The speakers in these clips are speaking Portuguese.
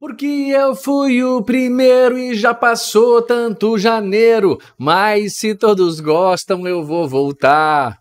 Porque eu fui o primeiro e já passou tanto janeiro, mas se todos gostam eu vou voltar.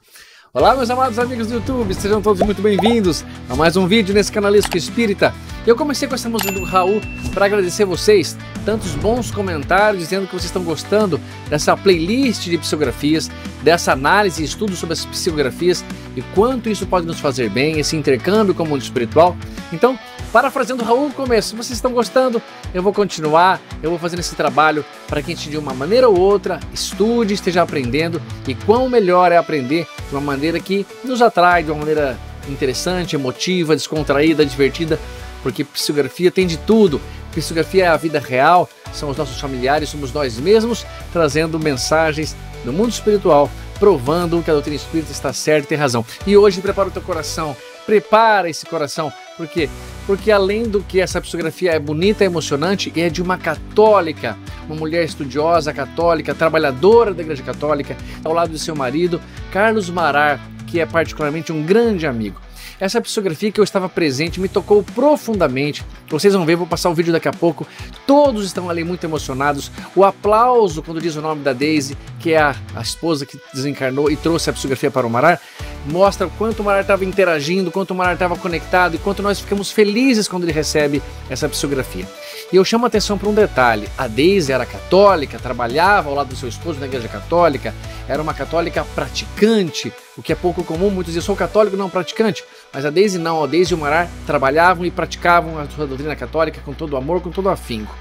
Olá meus amados amigos do YouTube, sejam todos muito bem-vindos a mais um vídeo nesse canalesco espírita. Eu comecei com essa música do Raul para agradecer vocês, tantos bons comentários dizendo que vocês estão gostando dessa playlist de psicografias, dessa análise e estudo sobre as psicografias e quanto isso pode nos fazer bem, esse intercâmbio com o mundo espiritual. Então, Parafraseando Raul no começo, vocês estão gostando? Eu vou continuar, eu vou fazendo esse trabalho para que a gente de uma maneira ou outra estude, esteja aprendendo e quão melhor é aprender de uma maneira que nos atrai, de uma maneira interessante, emotiva, descontraída, divertida, porque psicografia tem de tudo. Psicografia é a vida real, são os nossos familiares, somos nós mesmos trazendo mensagens do mundo espiritual, provando que a doutrina espírita está certa e tem razão. E hoje prepara o teu coração Prepara esse coração, porque porque além do que essa psicografia é bonita, é emocionante, é de uma católica, uma mulher estudiosa católica, trabalhadora da Igreja Católica, ao lado de seu marido, Carlos Marar, que é particularmente um grande amigo. Essa psicografia que eu estava presente me tocou profundamente. Vocês vão ver, vou passar o vídeo daqui a pouco. Todos estão ali muito emocionados. O aplauso quando diz o nome da Daisy, que é a, a esposa que desencarnou e trouxe a psicografia para o Marar, mostra o quanto o Marar estava interagindo, quanto o Marar estava conectado e quanto nós ficamos felizes quando ele recebe essa psicografia. E eu chamo a atenção para um detalhe: a Daisy era católica, trabalhava ao lado do seu esposo na igreja católica, era uma católica praticante, o que é pouco comum. Muitos dizem: sou católico, não praticante. Mas a Daisy não, a Daisy e o Marar trabalhavam e praticavam a sua doutrina católica com todo amor, com todo afinco.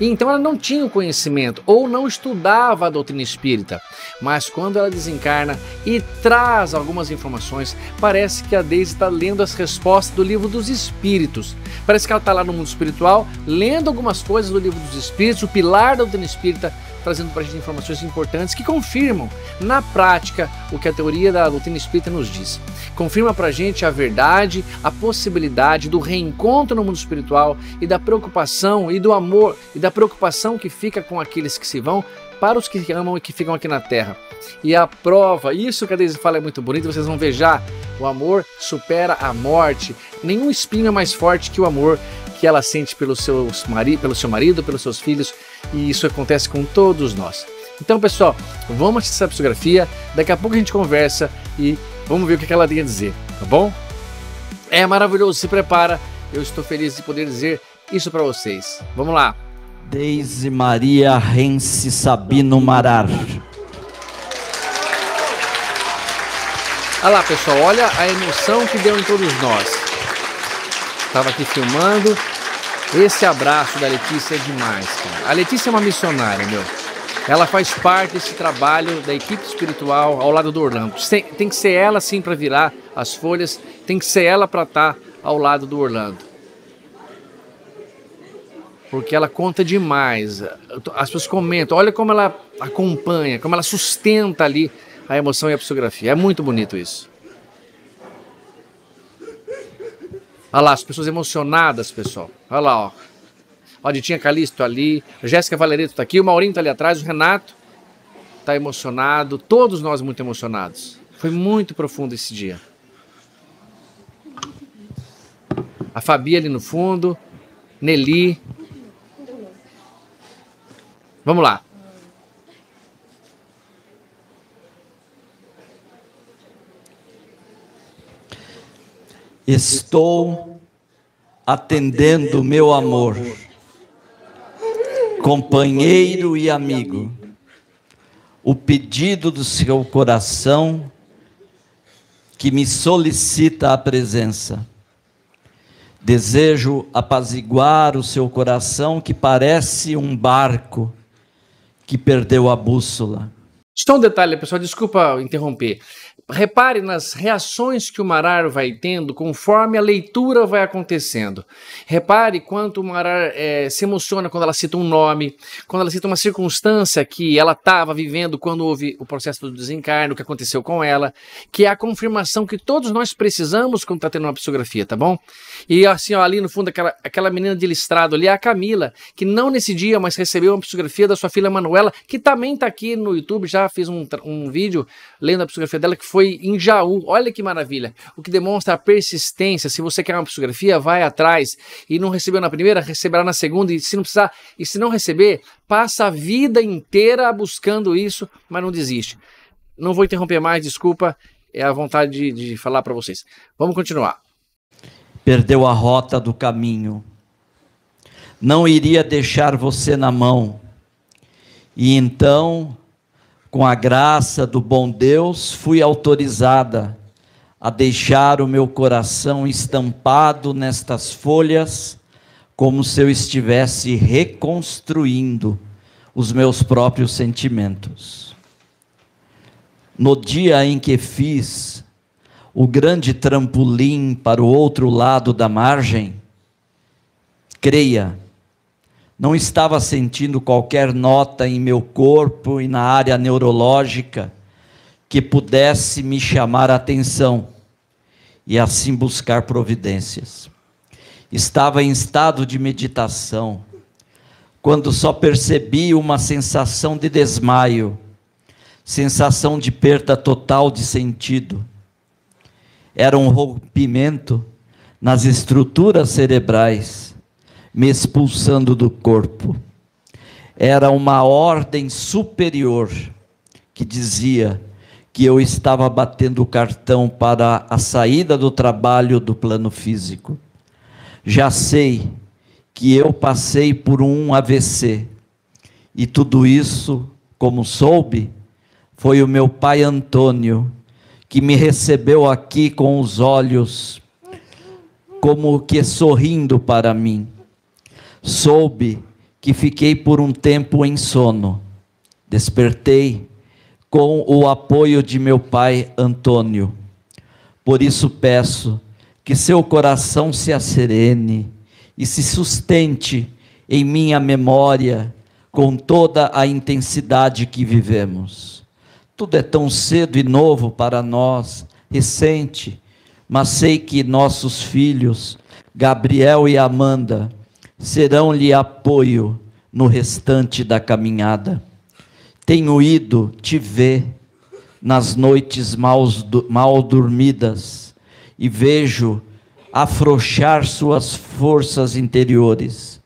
E então ela não tinha o conhecimento ou não estudava a doutrina espírita. Mas quando ela desencarna e traz algumas informações, parece que a Deise está lendo as respostas do livro dos Espíritos. Parece que ela está lá no mundo espiritual, lendo algumas coisas do livro dos Espíritos, o pilar da doutrina espírita, trazendo para a gente informações importantes que confirmam, na prática, o que a teoria da doutrina espírita nos diz. Confirma para a gente a verdade, a possibilidade do reencontro no mundo espiritual e da preocupação e do amor e da preocupação que fica com aqueles que se vão para os que amam e que ficam aqui na terra. E a prova, isso que a Deise fala é muito bonito, vocês vão ver já. O amor supera a morte. Nenhum espinho é mais forte que o amor que ela sente pelo seu marido, pelo seu marido, pelos seus filhos, e isso acontece com todos nós. Então, pessoal, vamos assistir essa psicografia, daqui a pouco a gente conversa e vamos ver o que ela tem a dizer, tá bom? É maravilhoso, se prepara, eu estou feliz de poder dizer isso para vocês. Vamos lá. Deise Maria Rense Sabino Marar. Olha lá, pessoal, olha a emoção que deu em todos nós. Estava aqui filmando, esse abraço da Letícia é demais, cara. A Letícia é uma missionária, meu. Ela faz parte desse trabalho da equipe espiritual ao lado do Orlando. Tem que ser ela, sim, para virar as folhas, tem que ser ela para estar tá ao lado do Orlando. Porque ela conta demais. As pessoas comentam, olha como ela acompanha, como ela sustenta ali a emoção e a psicografia. É muito bonito isso. Olha lá, as pessoas emocionadas, pessoal. Olha lá, ó. Ó, Ditinha Calixto ali, Jéssica Valereto tá aqui, o Maurinho tá ali atrás, o Renato tá emocionado, todos nós muito emocionados. Foi muito profundo esse dia. A Fabi ali no fundo, Nelly. Vamos lá. Estou atendendo meu amor, companheiro e amigo, o pedido do seu coração que me solicita a presença. Desejo apaziguar o seu coração que parece um barco que perdeu a bússola. Só um detalhe, pessoal, desculpa interromper. Repare nas reações que o marar vai tendo conforme a leitura vai acontecendo. Repare quanto o marar é, se emociona quando ela cita um nome, quando ela cita uma circunstância que ela estava vivendo quando houve o processo do desencarno, o que aconteceu com ela, que é a confirmação que todos nós precisamos quando está tendo uma psicografia, tá bom? E assim, ó, ali no fundo, aquela, aquela menina de listrado ali é a Camila, que não nesse dia, mas recebeu uma psicografia da sua filha Manuela, que também está aqui no YouTube, já fiz um, um vídeo lendo a psicografia dela, que foi em Jaú. Olha que maravilha. O que demonstra a persistência. Se você quer uma psicografia, vai atrás. E não recebeu na primeira, receberá na segunda. E se não precisar, e se não receber, passa a vida inteira buscando isso, mas não desiste. Não vou interromper mais, desculpa. É a vontade de, de falar para vocês. Vamos continuar. Perdeu a rota do caminho. Não iria deixar você na mão. E então com a graça do bom Deus, fui autorizada a deixar o meu coração estampado nestas folhas, como se eu estivesse reconstruindo os meus próprios sentimentos. No dia em que fiz o grande trampolim para o outro lado da margem, creia, não estava sentindo qualquer nota em meu corpo e na área neurológica que pudesse me chamar a atenção e assim buscar providências. Estava em estado de meditação, quando só percebi uma sensação de desmaio, sensação de perda total de sentido. Era um rompimento nas estruturas cerebrais me expulsando do corpo. Era uma ordem superior que dizia que eu estava batendo o cartão para a saída do trabalho do plano físico. Já sei que eu passei por um AVC. E tudo isso, como soube, foi o meu pai Antônio que me recebeu aqui com os olhos como que sorrindo para mim soube que fiquei por um tempo em sono. Despertei com o apoio de meu pai Antônio. Por isso peço que seu coração se acerene e se sustente em minha memória com toda a intensidade que vivemos. Tudo é tão cedo e novo para nós, recente, mas sei que nossos filhos, Gabriel e Amanda, serão-lhe apoio no restante da caminhada. Tenho ido te ver nas noites mal, mal dormidas e vejo afrouxar suas forças interiores.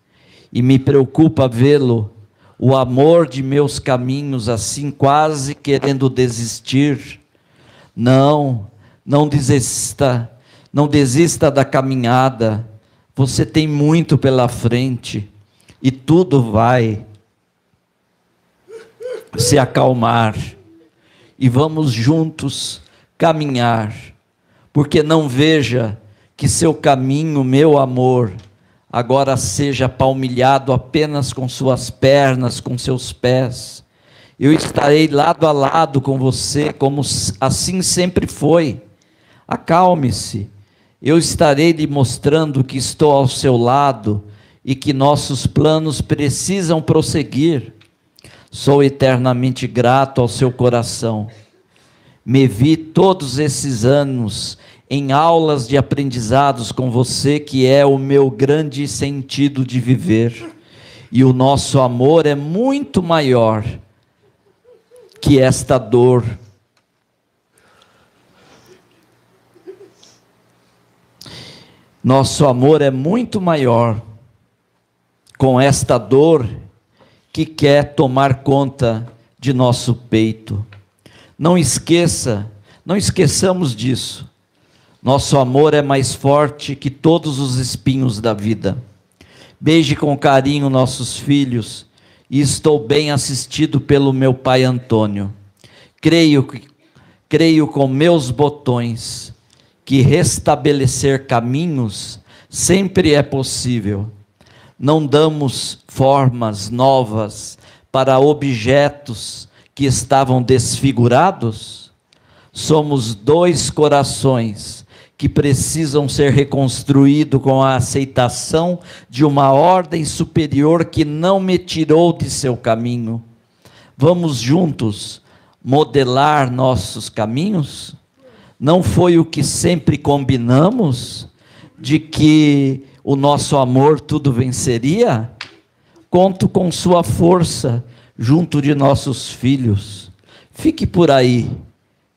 E me preocupa vê-lo, o amor de meus caminhos, assim quase querendo desistir. Não, não desista, não desista da caminhada você tem muito pela frente e tudo vai se acalmar. E vamos juntos caminhar, porque não veja que seu caminho, meu amor, agora seja palmilhado apenas com suas pernas, com seus pés. Eu estarei lado a lado com você, como assim sempre foi. Acalme-se eu estarei lhe mostrando que estou ao seu lado e que nossos planos precisam prosseguir. Sou eternamente grato ao seu coração. Me vi todos esses anos em aulas de aprendizados com você, que é o meu grande sentido de viver. E o nosso amor é muito maior que esta dor Nosso amor é muito maior com esta dor que quer tomar conta de nosso peito. Não esqueça, não esqueçamos disso. Nosso amor é mais forte que todos os espinhos da vida. Beije com carinho nossos filhos e estou bem assistido pelo meu pai Antônio. Creio, creio com meus botões que restabelecer caminhos sempre é possível. Não damos formas novas para objetos que estavam desfigurados? Somos dois corações que precisam ser reconstruídos com a aceitação de uma ordem superior que não me tirou de seu caminho. Vamos juntos modelar nossos caminhos? Não foi o que sempre combinamos? De que o nosso amor tudo venceria? Conto com sua força junto de nossos filhos. Fique por aí,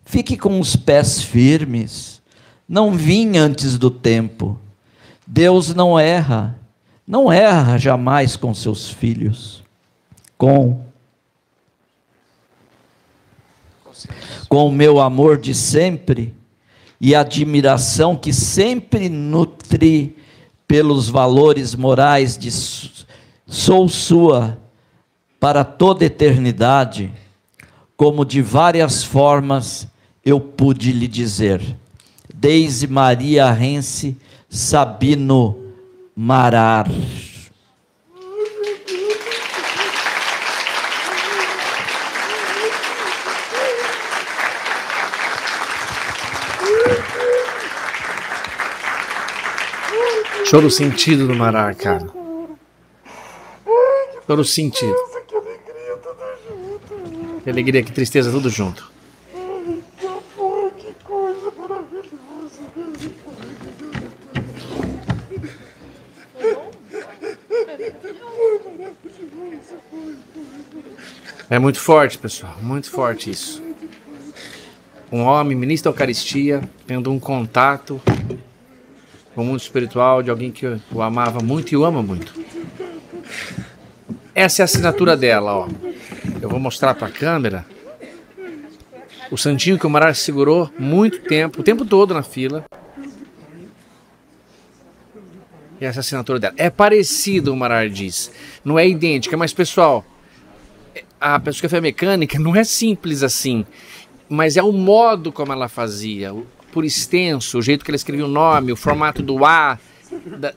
fique com os pés firmes. Não vim antes do tempo. Deus não erra, não erra jamais com seus filhos. Com com o meu amor de sempre e admiração que sempre nutri pelos valores morais de sou sua para toda eternidade, como de várias formas eu pude lhe dizer. Desde Maria Rense Sabino Marar. Choro sentido do Mará, cara. Choro sentido. Que alegria, que tristeza, tudo junto. É muito forte, pessoal, muito forte isso. Um homem, ministro da Eucaristia, tendo um contato o mundo espiritual de alguém que o amava muito e o ama muito. Essa é a assinatura dela, ó. Eu vou mostrar para a câmera. O santinho que o Marar segurou muito tempo, o tempo todo na fila. E essa é assinatura dela. É parecido, o Marar diz. Não é idêntica, mas pessoal, a pessoa que fez mecânica não é simples assim. Mas é o modo como ela fazia, por extenso, o jeito que ela escreveu o nome, o formato do A. Da...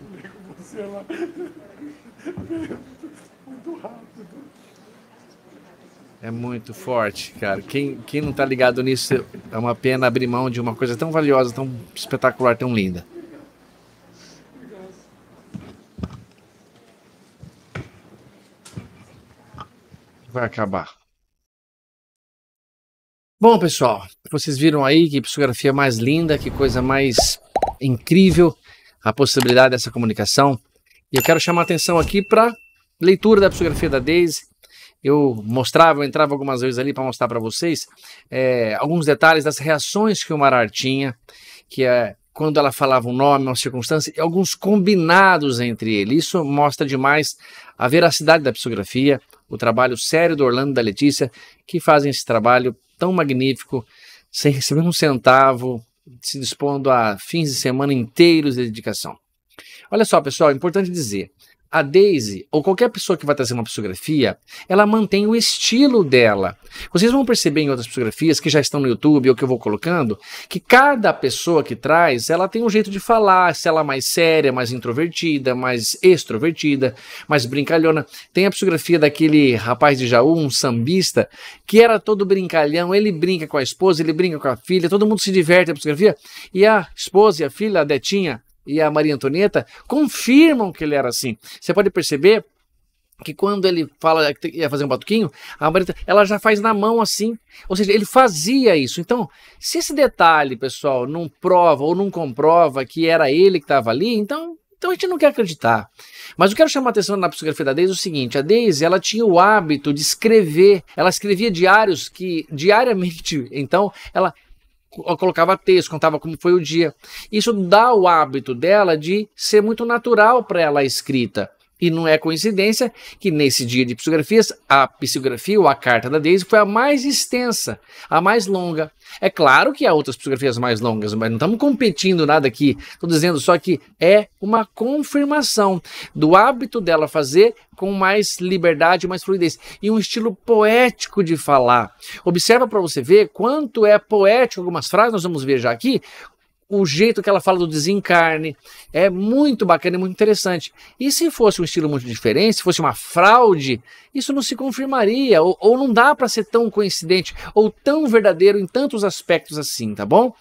É muito forte, cara. Quem, quem não está ligado nisso, é uma pena abrir mão de uma coisa tão valiosa, tão espetacular, tão linda. Vai acabar. Bom, pessoal, vocês viram aí que psicografia é mais linda, que coisa mais incrível a possibilidade dessa comunicação. E eu quero chamar a atenção aqui para leitura da psicografia da Daisy. Eu mostrava, eu entrava algumas vezes ali para mostrar para vocês é, alguns detalhes das reações que o Marar tinha, que é quando ela falava um nome, uma circunstância, e alguns combinados entre eles. Isso mostra demais a veracidade da psicografia, o trabalho sério do Orlando e da Letícia, que fazem esse trabalho tão magnífico, sem receber um centavo, se dispondo a fins de semana inteiros de dedicação. Olha só, pessoal, é importante dizer: a Daisy, ou qualquer pessoa que vai trazer uma psicografia, ela mantém o estilo dela. Vocês vão perceber em outras psicografias que já estão no YouTube ou que eu vou colocando, que cada pessoa que traz, ela tem um jeito de falar, se ela é mais séria, mais introvertida, mais extrovertida, mais brincalhona. Tem a psicografia daquele rapaz de Jaú, um sambista, que era todo brincalhão, ele brinca com a esposa, ele brinca com a filha, todo mundo se diverte na psicografia, e a esposa e a filha, a Detinha, e a Maria Antonieta confirmam que ele era assim. Você pode perceber que quando ele fala que ia fazer um batuquinho, a Maria ela já faz na mão assim. Ou seja, ele fazia isso. Então, se esse detalhe, pessoal, não prova ou não comprova que era ele que estava ali, então, então a gente não quer acreditar. Mas eu quero chamar a atenção na psicografia da Deise o seguinte, a Deise, ela tinha o hábito de escrever, ela escrevia diários que diariamente, então, ela colocava texto, contava como foi o dia. Isso dá o hábito dela de ser muito natural para ela a escrita. E não é coincidência que nesse dia de psicografias, a psicografia ou a carta da Daisy foi a mais extensa, a mais longa. É claro que há outras psicografias mais longas, mas não estamos competindo nada aqui. Estou dizendo só que é uma confirmação do hábito dela fazer com mais liberdade, mais fluidez e um estilo poético de falar. Observa para você ver quanto é poético algumas frases, nós vamos ver já aqui, o jeito que ela fala do desencarne. É muito bacana e é muito interessante. E se fosse um estilo muito diferente, se fosse uma fraude, isso não se confirmaria, ou, ou não dá para ser tão coincidente, ou tão verdadeiro em tantos aspectos assim, tá bom?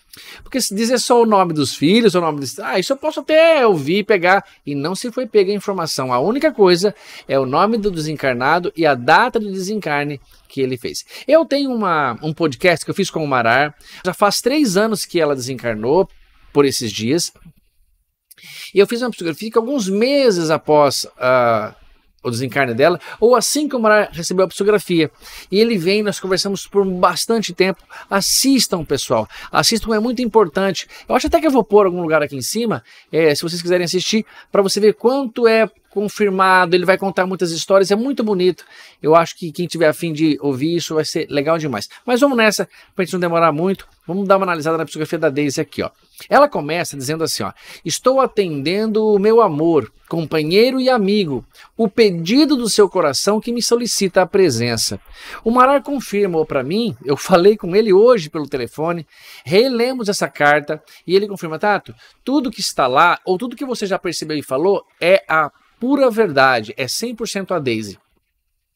Porque se dizer só o nome dos filhos, o nome dos. Ah, isso eu posso até ouvir, pegar. E não se foi pega a informação. A única coisa é o nome do desencarnado e a data do desencarne que ele fez. Eu tenho uma, um podcast que eu fiz com o Marar. Já faz três anos que ela desencarnou por esses dias. E eu fiz uma psicografia que alguns meses após uh, o desencarne dela, ou assim que o Mara recebeu a psicografia. E ele vem, nós conversamos por bastante tempo. Assistam, pessoal. Assistam, é muito importante. Eu acho até que eu vou pôr algum lugar aqui em cima, é, se vocês quiserem assistir, para você ver quanto é confirmado. Ele vai contar muitas histórias, é muito bonito. Eu acho que quem tiver afim de ouvir isso vai ser legal demais. Mas vamos nessa, para a gente não demorar muito. Vamos dar uma analisada na psicografia da Daisy aqui, ó. Ela começa dizendo assim: ó, Estou atendendo o meu amor, companheiro e amigo, o pedido do seu coração que me solicita a presença. O Marar confirmou para mim, eu falei com ele hoje pelo telefone, relemos essa carta e ele confirma: Tato, tudo que está lá, ou tudo que você já percebeu e falou, é a pura verdade, é 100% a Daisy.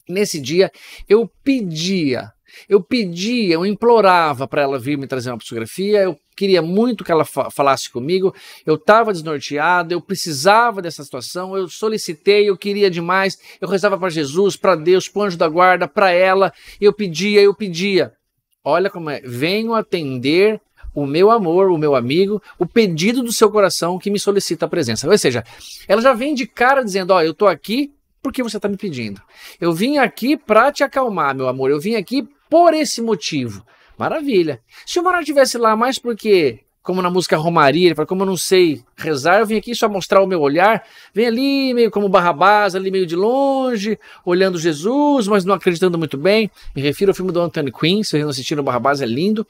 Nesse dia, eu pedia eu pedia, eu implorava para ela vir me trazer uma psicografia, eu queria muito que ela fa falasse comigo, eu estava desnorteado, eu precisava dessa situação, eu solicitei, eu queria demais, eu rezava para Jesus, para Deus, para o anjo da guarda, para ela, eu pedia, eu pedia. Olha como é, venho atender o meu amor, o meu amigo, o pedido do seu coração que me solicita a presença. Ou seja, ela já vem de cara dizendo, ó, oh, eu estou aqui porque você está me pedindo. Eu vim aqui para te acalmar, meu amor. Eu vim aqui por esse motivo. Maravilha. Se o Morar estivesse lá mais porque, como na música Romaria, ele fala, como eu não sei rezar, eu vim aqui só mostrar o meu olhar, vem ali meio como Barrabás, ali meio de longe, olhando Jesus, mas não acreditando muito bem. Me refiro ao filme do Anthony Quinn, se vocês não assistiram, Barrabás é lindo.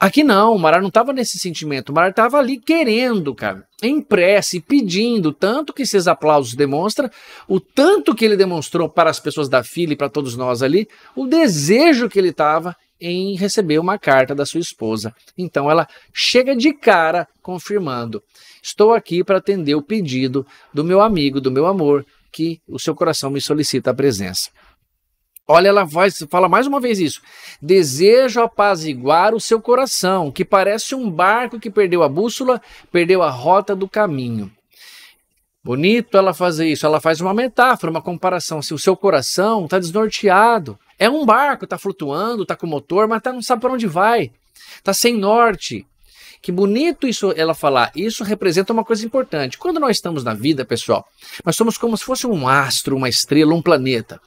Aqui não, o Marar não estava nesse sentimento, o Marar estava ali querendo, cara, em prece, pedindo, tanto que esses aplausos demonstram, o tanto que ele demonstrou para as pessoas da fila e para todos nós ali, o desejo que ele estava em receber uma carta da sua esposa. Então ela chega de cara confirmando: Estou aqui para atender o pedido do meu amigo, do meu amor, que o seu coração me solicita a presença. Olha, ela vai, fala mais uma vez isso. Desejo apaziguar o seu coração, que parece um barco que perdeu a bússola, perdeu a rota do caminho. Bonito ela fazer isso. Ela faz uma metáfora, uma comparação. Se o seu coração está desnorteado, é um barco, está flutuando, está com motor, mas tá, não sabe para onde vai. Está sem norte. Que bonito isso ela falar. Isso representa uma coisa importante. Quando nós estamos na vida, pessoal, nós somos como se fosse um astro, uma estrela, um planeta.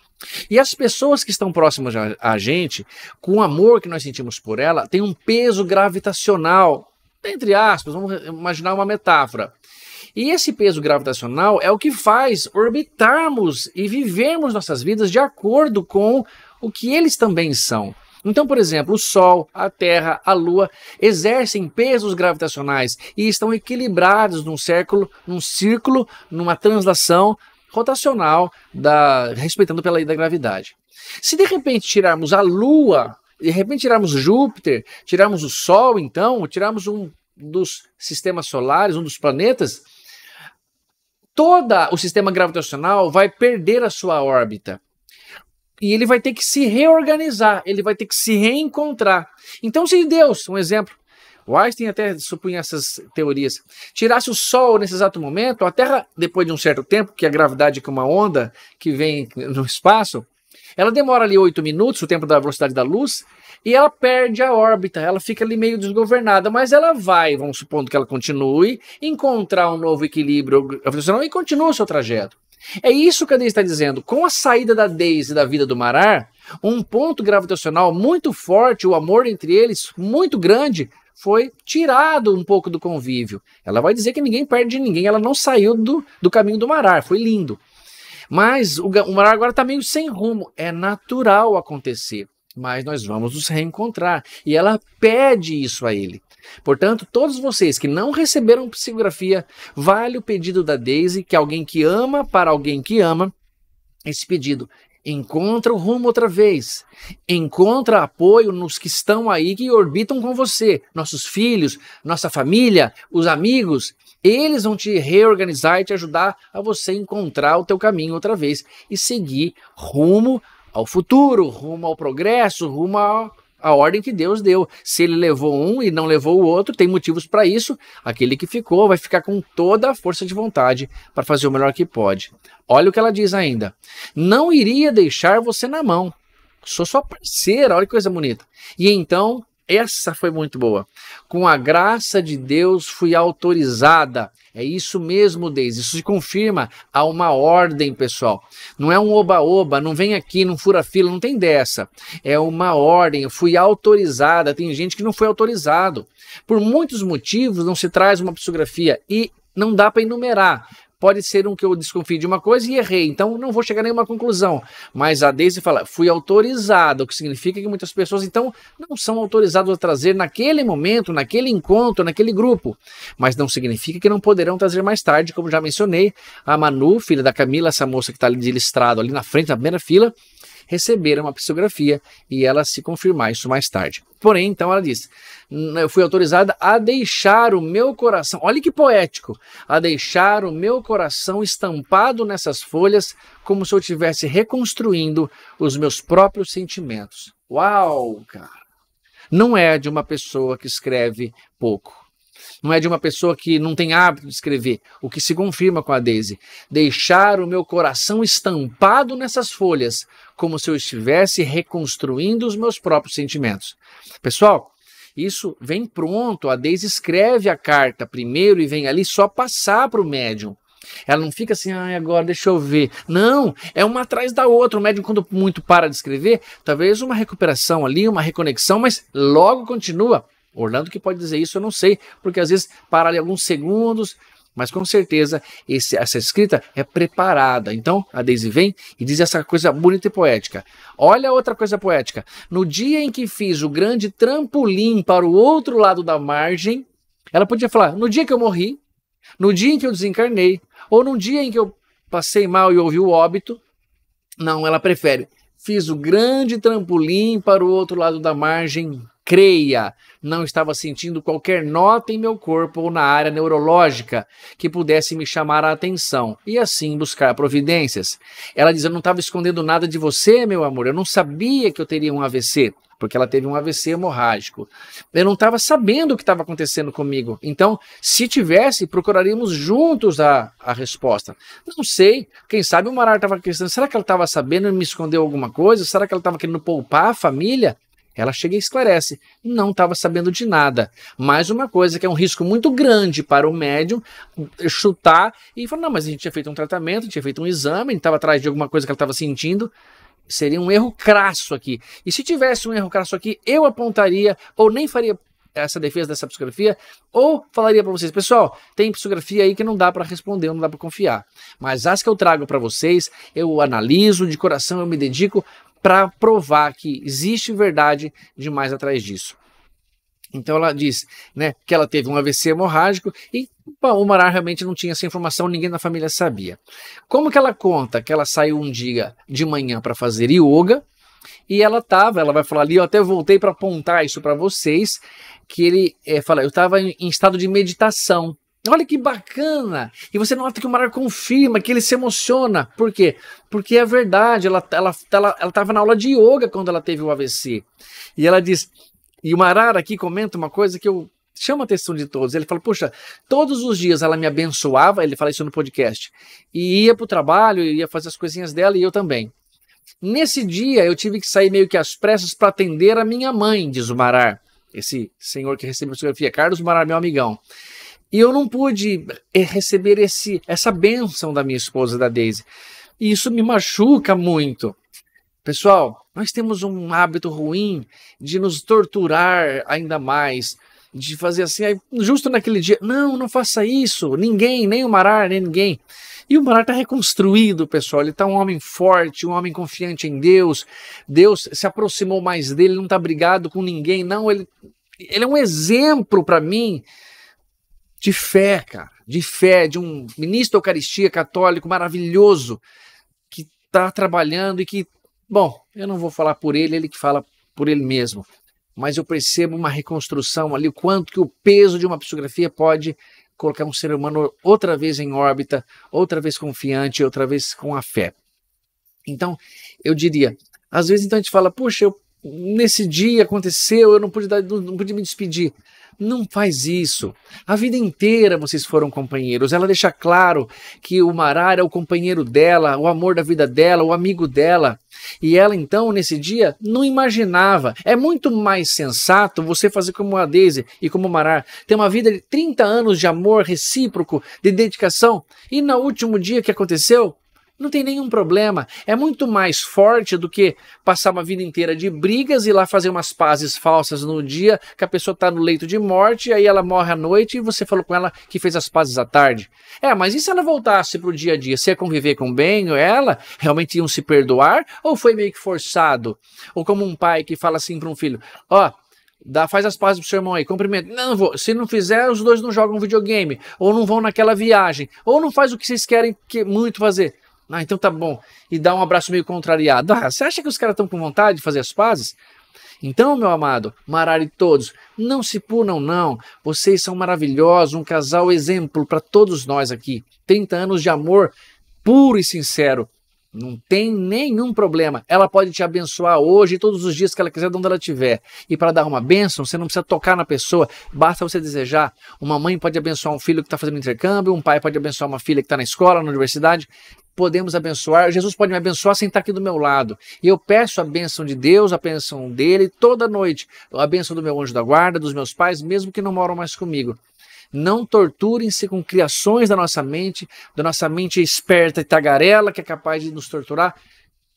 E as pessoas que estão próximas a gente, com o amor que nós sentimos por ela, tem um peso gravitacional, entre aspas, vamos imaginar uma metáfora. E esse peso gravitacional é o que faz orbitarmos e vivermos nossas vidas de acordo com o que eles também são. Então, por exemplo, o Sol, a Terra, a Lua exercem pesos gravitacionais e estão equilibrados num círculo, num círculo, numa translação rotacional, da, respeitando pela lei da gravidade. Se de repente tirarmos a Lua, de repente tirarmos Júpiter, tirarmos o Sol, então, tirarmos um dos sistemas solares, um dos planetas, todo o sistema gravitacional vai perder a sua órbita. E ele vai ter que se reorganizar, ele vai ter que se reencontrar. Então, se Deus, um exemplo, o Einstein até supunha essas teorias. Tirasse o Sol nesse exato momento, a Terra, depois de um certo tempo, que a gravidade é como uma onda que vem no espaço, ela demora ali oito minutos, o tempo da velocidade da luz, e ela perde a órbita, ela fica ali meio desgovernada, mas ela vai, vamos supondo que ela continue, encontrar um novo equilíbrio gravitacional e continua o seu trajeto. É isso que a Deise está dizendo. Com a saída da Daisy da vida do Marar, um ponto gravitacional muito forte, o amor entre eles muito grande, foi tirado um pouco do convívio. Ela vai dizer que ninguém perde ninguém, ela não saiu do, do caminho do Marar, foi lindo. Mas o, o Marar agora está meio sem rumo, é natural acontecer, mas nós vamos nos reencontrar. E ela pede isso a ele. Portanto, todos vocês que não receberam psicografia, vale o pedido da Daisy, que alguém que ama para alguém que ama, esse pedido Encontra o rumo outra vez. Encontra apoio nos que estão aí, que orbitam com você. Nossos filhos, nossa família, os amigos. Eles vão te reorganizar e te ajudar a você encontrar o teu caminho outra vez e seguir rumo ao futuro, rumo ao progresso, rumo ao a ordem que Deus deu. Se ele levou um e não levou o outro, tem motivos para isso. Aquele que ficou vai ficar com toda a força de vontade para fazer o melhor que pode. Olha o que ela diz ainda. Não iria deixar você na mão. Sou sua parceira, olha que coisa bonita. E então essa foi muito boa. Com a graça de Deus fui autorizada. É isso mesmo, Deise. Isso se confirma. Há uma ordem, pessoal. Não é um oba-oba, não vem aqui, não fura fila, não tem dessa. É uma ordem. Eu fui autorizada. Tem gente que não foi autorizado. Por muitos motivos, não se traz uma psicografia e não dá para enumerar pode ser um que eu desconfie de uma coisa e errei, então não vou chegar a nenhuma conclusão. Mas a Daisy fala, fui autorizado, o que significa que muitas pessoas então não são autorizadas a trazer naquele momento, naquele encontro, naquele grupo. Mas não significa que não poderão trazer mais tarde, como já mencionei, a Manu, filha da Camila, essa moça que está ali de listrado ali na frente, na primeira fila, receber uma psicografia e ela se confirmar isso mais tarde. Porém, então ela diz: eu fui autorizada a deixar o meu coração, olha que poético, a deixar o meu coração estampado nessas folhas, como se eu estivesse reconstruindo os meus próprios sentimentos. Uau, cara! Não é de uma pessoa que escreve pouco não é de uma pessoa que não tem hábito de escrever, o que se confirma com a Daisy. Deixar o meu coração estampado nessas folhas, como se eu estivesse reconstruindo os meus próprios sentimentos. Pessoal, isso vem pronto, a Daisy escreve a carta primeiro e vem ali só passar para o médium. Ela não fica assim, ai, ah, agora deixa eu ver. Não, é uma atrás da outra. O médium, quando muito para de escrever, talvez uma recuperação ali, uma reconexão, mas logo continua Orlando que pode dizer isso, eu não sei, porque às vezes para ali alguns segundos, mas com certeza esse, essa escrita é preparada. Então a Daisy vem e diz essa coisa bonita e poética. Olha outra coisa poética. No dia em que fiz o grande trampolim para o outro lado da margem, ela podia falar: no dia que eu morri, no dia em que eu desencarnei, ou no dia em que eu passei mal e ouvi o óbito. Não, ela prefere. Fiz o grande trampolim para o outro lado da margem creia, não estava sentindo qualquer nota em meu corpo ou na área neurológica que pudesse me chamar a atenção e assim buscar providências. Ela diz: Eu não estava escondendo nada de você, meu amor, eu não sabia que eu teria um AVC. Porque ela teve um AVC hemorrágico. Eu não estava sabendo o que estava acontecendo comigo. Então, se tivesse, procuraríamos juntos a, a resposta. Não sei. Quem sabe o Marar estava questionando: será que ela estava sabendo e me escondeu alguma coisa? Será que ela estava querendo poupar a família? Ela chega e esclarece. Não estava sabendo de nada. Mais uma coisa que é um risco muito grande para o médium eh, chutar e falar: não, mas a gente tinha feito um tratamento, tinha feito um exame, a gente estava atrás de alguma coisa que ela estava sentindo. Seria um erro crasso aqui. E se tivesse um erro crasso aqui, eu apontaria ou nem faria essa defesa dessa psicografia, ou falaria para vocês, pessoal, tem psicografia aí que não dá para responder, não dá para confiar. Mas as que eu trago para vocês, eu analiso de coração, eu me dedico para provar que existe verdade demais atrás disso. Então ela diz né, que ela teve um AVC hemorrágico e bom, o Mará realmente não tinha essa informação, ninguém na família sabia. Como que ela conta que ela saiu um dia de manhã para fazer yoga e ela estava, ela vai falar ali, eu até voltei para apontar isso para vocês, que ele é, fala, eu estava em, em estado de meditação. Olha que bacana! E você nota que o Marar confirma, que ele se emociona. Por quê? Porque é verdade, ela estava ela, ela, ela na aula de yoga quando ela teve o AVC. E ela diz. E o Marar aqui comenta uma coisa que eu chama a atenção de todos. Ele fala, puxa, todos os dias ela me abençoava, ele fala isso no podcast, e ia para o trabalho, ia fazer as coisinhas dela e eu também. Nesse dia eu tive que sair meio que às pressas para atender a minha mãe, diz o Marar, esse senhor que recebeu a fotografia, Carlos Marar, meu amigão. E eu não pude eh, receber esse, essa bênção da minha esposa, da Daisy. E isso me machuca muito. Pessoal, nós temos um hábito ruim de nos torturar ainda mais, de fazer assim, aí, justo naquele dia, não, não faça isso, ninguém, nem o Marar, nem ninguém. E o Marar está reconstruído, pessoal, ele está um homem forte, um homem confiante em Deus, Deus se aproximou mais dele, não está brigado com ninguém, não, ele, ele é um exemplo para mim de fé, cara, de fé, de um ministro da Eucaristia católico maravilhoso que está trabalhando e que, bom, eu não vou falar por ele, ele que fala por ele mesmo, mas eu percebo uma reconstrução ali, o quanto que o peso de uma psicografia pode colocar um ser humano outra vez em órbita, outra vez confiante, outra vez com a fé. Então, eu diria, às vezes então a gente fala, puxa, eu, nesse dia aconteceu, eu não pude, dar, não, não pude me despedir. Não faz isso. A vida inteira vocês foram companheiros. Ela deixa claro que o Marar é o companheiro dela, o amor da vida dela, o amigo dela. E ela, então, nesse dia, não imaginava. É muito mais sensato você fazer como a Daisy e como o Marar, ter uma vida de 30 anos de amor recíproco, de dedicação, e no último dia que aconteceu, não tem nenhum problema. É muito mais forte do que passar uma vida inteira de brigas e lá fazer umas pazes falsas no dia que a pessoa está no leito de morte, aí ela morre à noite e você falou com ela que fez as pazes à tarde. É, mas e se ela voltasse para o dia a dia? Se ia conviver com bem ou ela? Realmente iam se perdoar? Ou foi meio que forçado? Ou como um pai que fala assim para um filho: Ó, oh, Dá, faz as pazes pro seu irmão aí, cumprimenta. Não, não vou. Se não fizer, os dois não jogam videogame, ou não vão naquela viagem, ou não faz o que vocês querem que muito fazer. Ah, então tá bom. E dá um abraço meio contrariado. Ah, você acha que os caras estão com vontade de fazer as pazes? Então, meu amado, Marari todos, não se punam não. Vocês são maravilhosos, um casal exemplo para todos nós aqui. 30 anos de amor puro e sincero. Não tem nenhum problema. Ela pode te abençoar hoje e todos os dias que ela quiser, de onde ela tiver. E para dar uma bênção, você não precisa tocar na pessoa, basta você desejar. Uma mãe pode abençoar um filho que está fazendo intercâmbio, um pai pode abençoar uma filha que está na escola, na universidade podemos abençoar. Jesus pode me abençoar sem estar aqui do meu lado. E eu peço a bênção de Deus, a bênção dele toda noite, a bênção do meu anjo da guarda, dos meus pais, mesmo que não moram mais comigo. Não torturem-se com criações da nossa mente, da nossa mente esperta e tagarela que é capaz de nos torturar,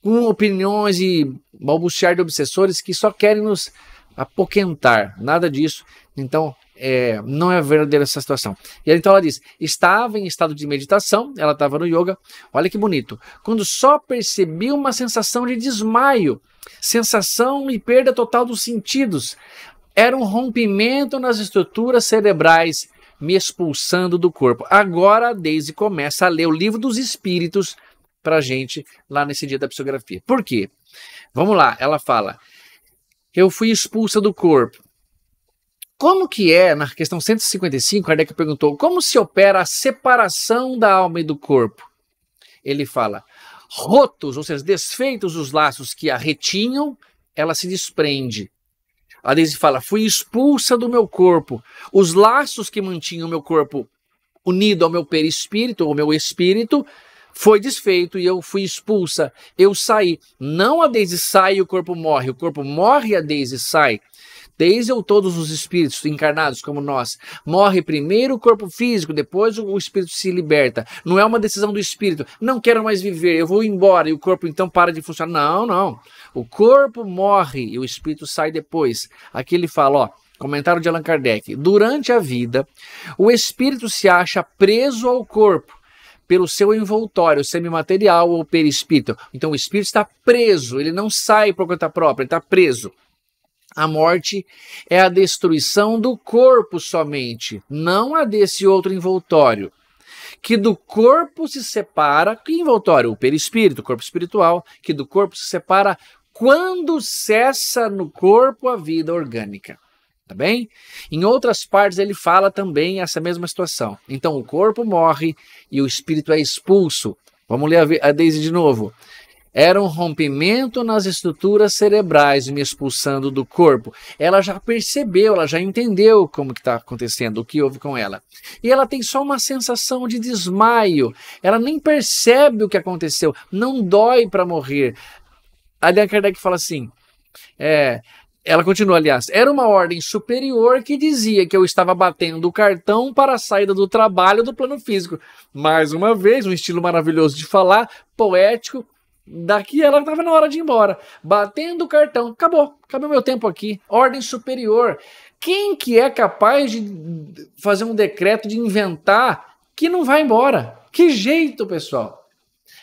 com opiniões e balbuciar de obsessores que só querem nos apoquentar. Nada disso. Então, é, não é verdadeira essa situação. E então ela diz: estava em estado de meditação, ela estava no yoga, olha que bonito, quando só percebi uma sensação de desmaio, sensação e perda total dos sentidos. Era um rompimento nas estruturas cerebrais, me expulsando do corpo. Agora a Daisy começa a ler o livro dos espíritos para gente lá nesse dia da psicografia. Por quê? Vamos lá, ela fala. Eu fui expulsa do corpo como que é, na questão 155, Kardec perguntou, como se opera a separação da alma e do corpo? Ele fala, rotos, ou seja, desfeitos os laços que a retinham, ela se desprende. A Deise fala, fui expulsa do meu corpo. Os laços que mantinham o meu corpo unido ao meu perispírito, ao meu espírito, foi desfeito e eu fui expulsa. Eu saí. Não a Deise sai e o corpo morre. O corpo morre e a Deise sai desde ou todos os espíritos encarnados como nós. Morre primeiro o corpo físico, depois o espírito se liberta. Não é uma decisão do espírito, não quero mais viver, eu vou embora e o corpo então para de funcionar. Não, não. O corpo morre e o espírito sai depois. Aqui ele fala, ó, comentário de Allan Kardec. Durante a vida, o espírito se acha preso ao corpo pelo seu envoltório semimaterial ou perispírito. Então o espírito está preso, ele não sai por conta própria, ele está preso. A morte é a destruição do corpo somente, não a desse outro envoltório. Que do corpo se separa, que envoltório? O perispírito, o corpo espiritual, que do corpo se separa quando cessa no corpo a vida orgânica. Tá bem? Em outras partes ele fala também essa mesma situação. Então o corpo morre e o espírito é expulso. Vamos ler a, Deise Daisy de novo. Era um rompimento nas estruturas cerebrais me expulsando do corpo. Ela já percebeu, ela já entendeu como que está acontecendo, o que houve com ela. E ela tem só uma sensação de desmaio. Ela nem percebe o que aconteceu. Não dói para morrer. Allan Kardec fala assim, é, ela continua, aliás, era uma ordem superior que dizia que eu estava batendo o cartão para a saída do trabalho do plano físico. Mais uma vez, um estilo maravilhoso de falar, poético, Daqui ela estava na hora de ir embora. Batendo o cartão. Acabou. Acabou meu tempo aqui. Ordem superior. Quem que é capaz de fazer um decreto, de inventar que não vai embora? Que jeito, pessoal.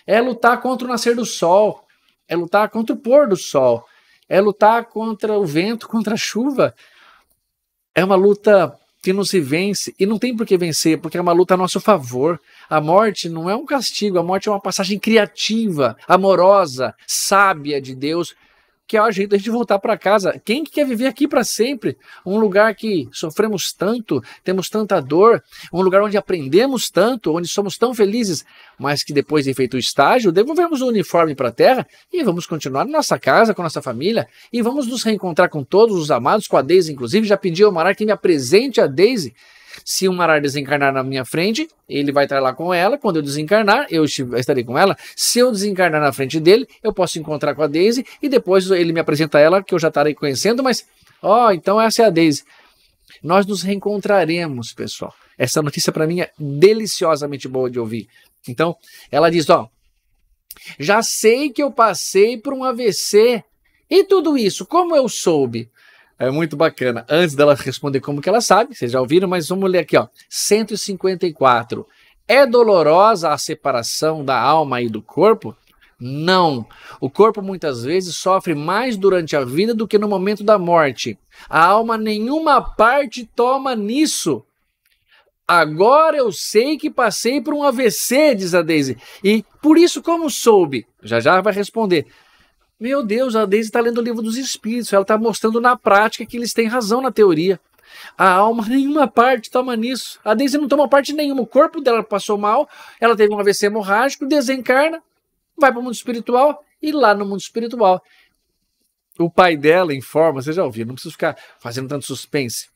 É lutar contra o nascer do sol. É lutar contra o pôr do sol. É lutar contra o vento, contra a chuva. É uma luta que não se vence e não tem por que vencer, porque é uma luta a nosso favor. A morte não é um castigo, a morte é uma passagem criativa, amorosa, sábia de Deus que é o jeito da gente voltar para casa. Quem que quer viver aqui para sempre? Um lugar que sofremos tanto, temos tanta dor, um lugar onde aprendemos tanto, onde somos tão felizes, mas que depois de feito o estágio, devolvemos o uniforme para a terra e vamos continuar na nossa casa, com nossa família e vamos nos reencontrar com todos os amados, com a Daisy, inclusive. Já pedi ao Mará que me apresente a Daisy. Se o marar desencarnar na minha frente, ele vai estar lá com ela. Quando eu desencarnar, eu estarei com ela. Se eu desencarnar na frente dele, eu posso encontrar com a Daisy e depois ele me apresenta ela, que eu já estarei conhecendo, mas, ó, oh, então essa é a Daisy. Nós nos reencontraremos, pessoal. Essa notícia para mim é deliciosamente boa de ouvir. Então, ela diz, ó, oh, já sei que eu passei por um AVC. E tudo isso, como eu soube? É muito bacana. Antes dela responder como que ela sabe, vocês já ouviram, mas vamos ler aqui, ó. 154. É dolorosa a separação da alma e do corpo? Não. O corpo muitas vezes sofre mais durante a vida do que no momento da morte. A alma nenhuma parte toma nisso. Agora eu sei que passei por um AVC, diz a Daisy. E por isso, como soube? Já já vai responder. Meu Deus, a Deise está lendo o livro dos Espíritos, ela está mostrando na prática que eles têm razão na teoria. A alma, nenhuma parte toma nisso. A Deise não toma parte nenhuma. O corpo dela passou mal, ela teve um AVC hemorrágico, desencarna, vai para o mundo espiritual e lá no mundo espiritual. O pai dela informa, você já ouviu, não precisa ficar fazendo tanto suspense.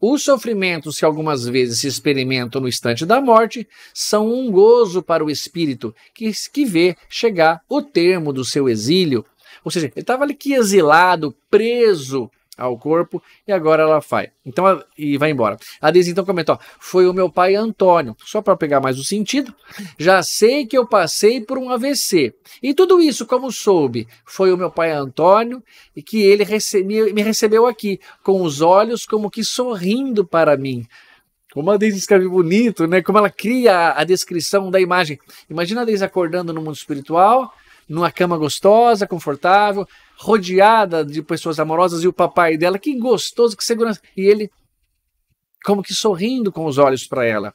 Os sofrimentos que algumas vezes se experimentam no instante da morte são um gozo para o espírito que, que vê chegar o termo do seu exílio ou seja, ele estava ali que exilado, preso ao corpo e agora ela vai. Então e vai embora. A Deise então comentou: "Foi o meu pai Antônio, só para pegar mais o sentido. Já sei que eu passei por um AVC. E tudo isso como soube, foi o meu pai Antônio e que ele rece me recebeu aqui com os olhos como que sorrindo para mim." Como a Deise escreve bonito, né? Como ela cria a, a descrição da imagem. Imagina a Deise acordando no mundo espiritual, numa cama gostosa, confortável, rodeada de pessoas amorosas e o papai dela, que gostoso, que segurança. E ele, como que sorrindo com os olhos para ela.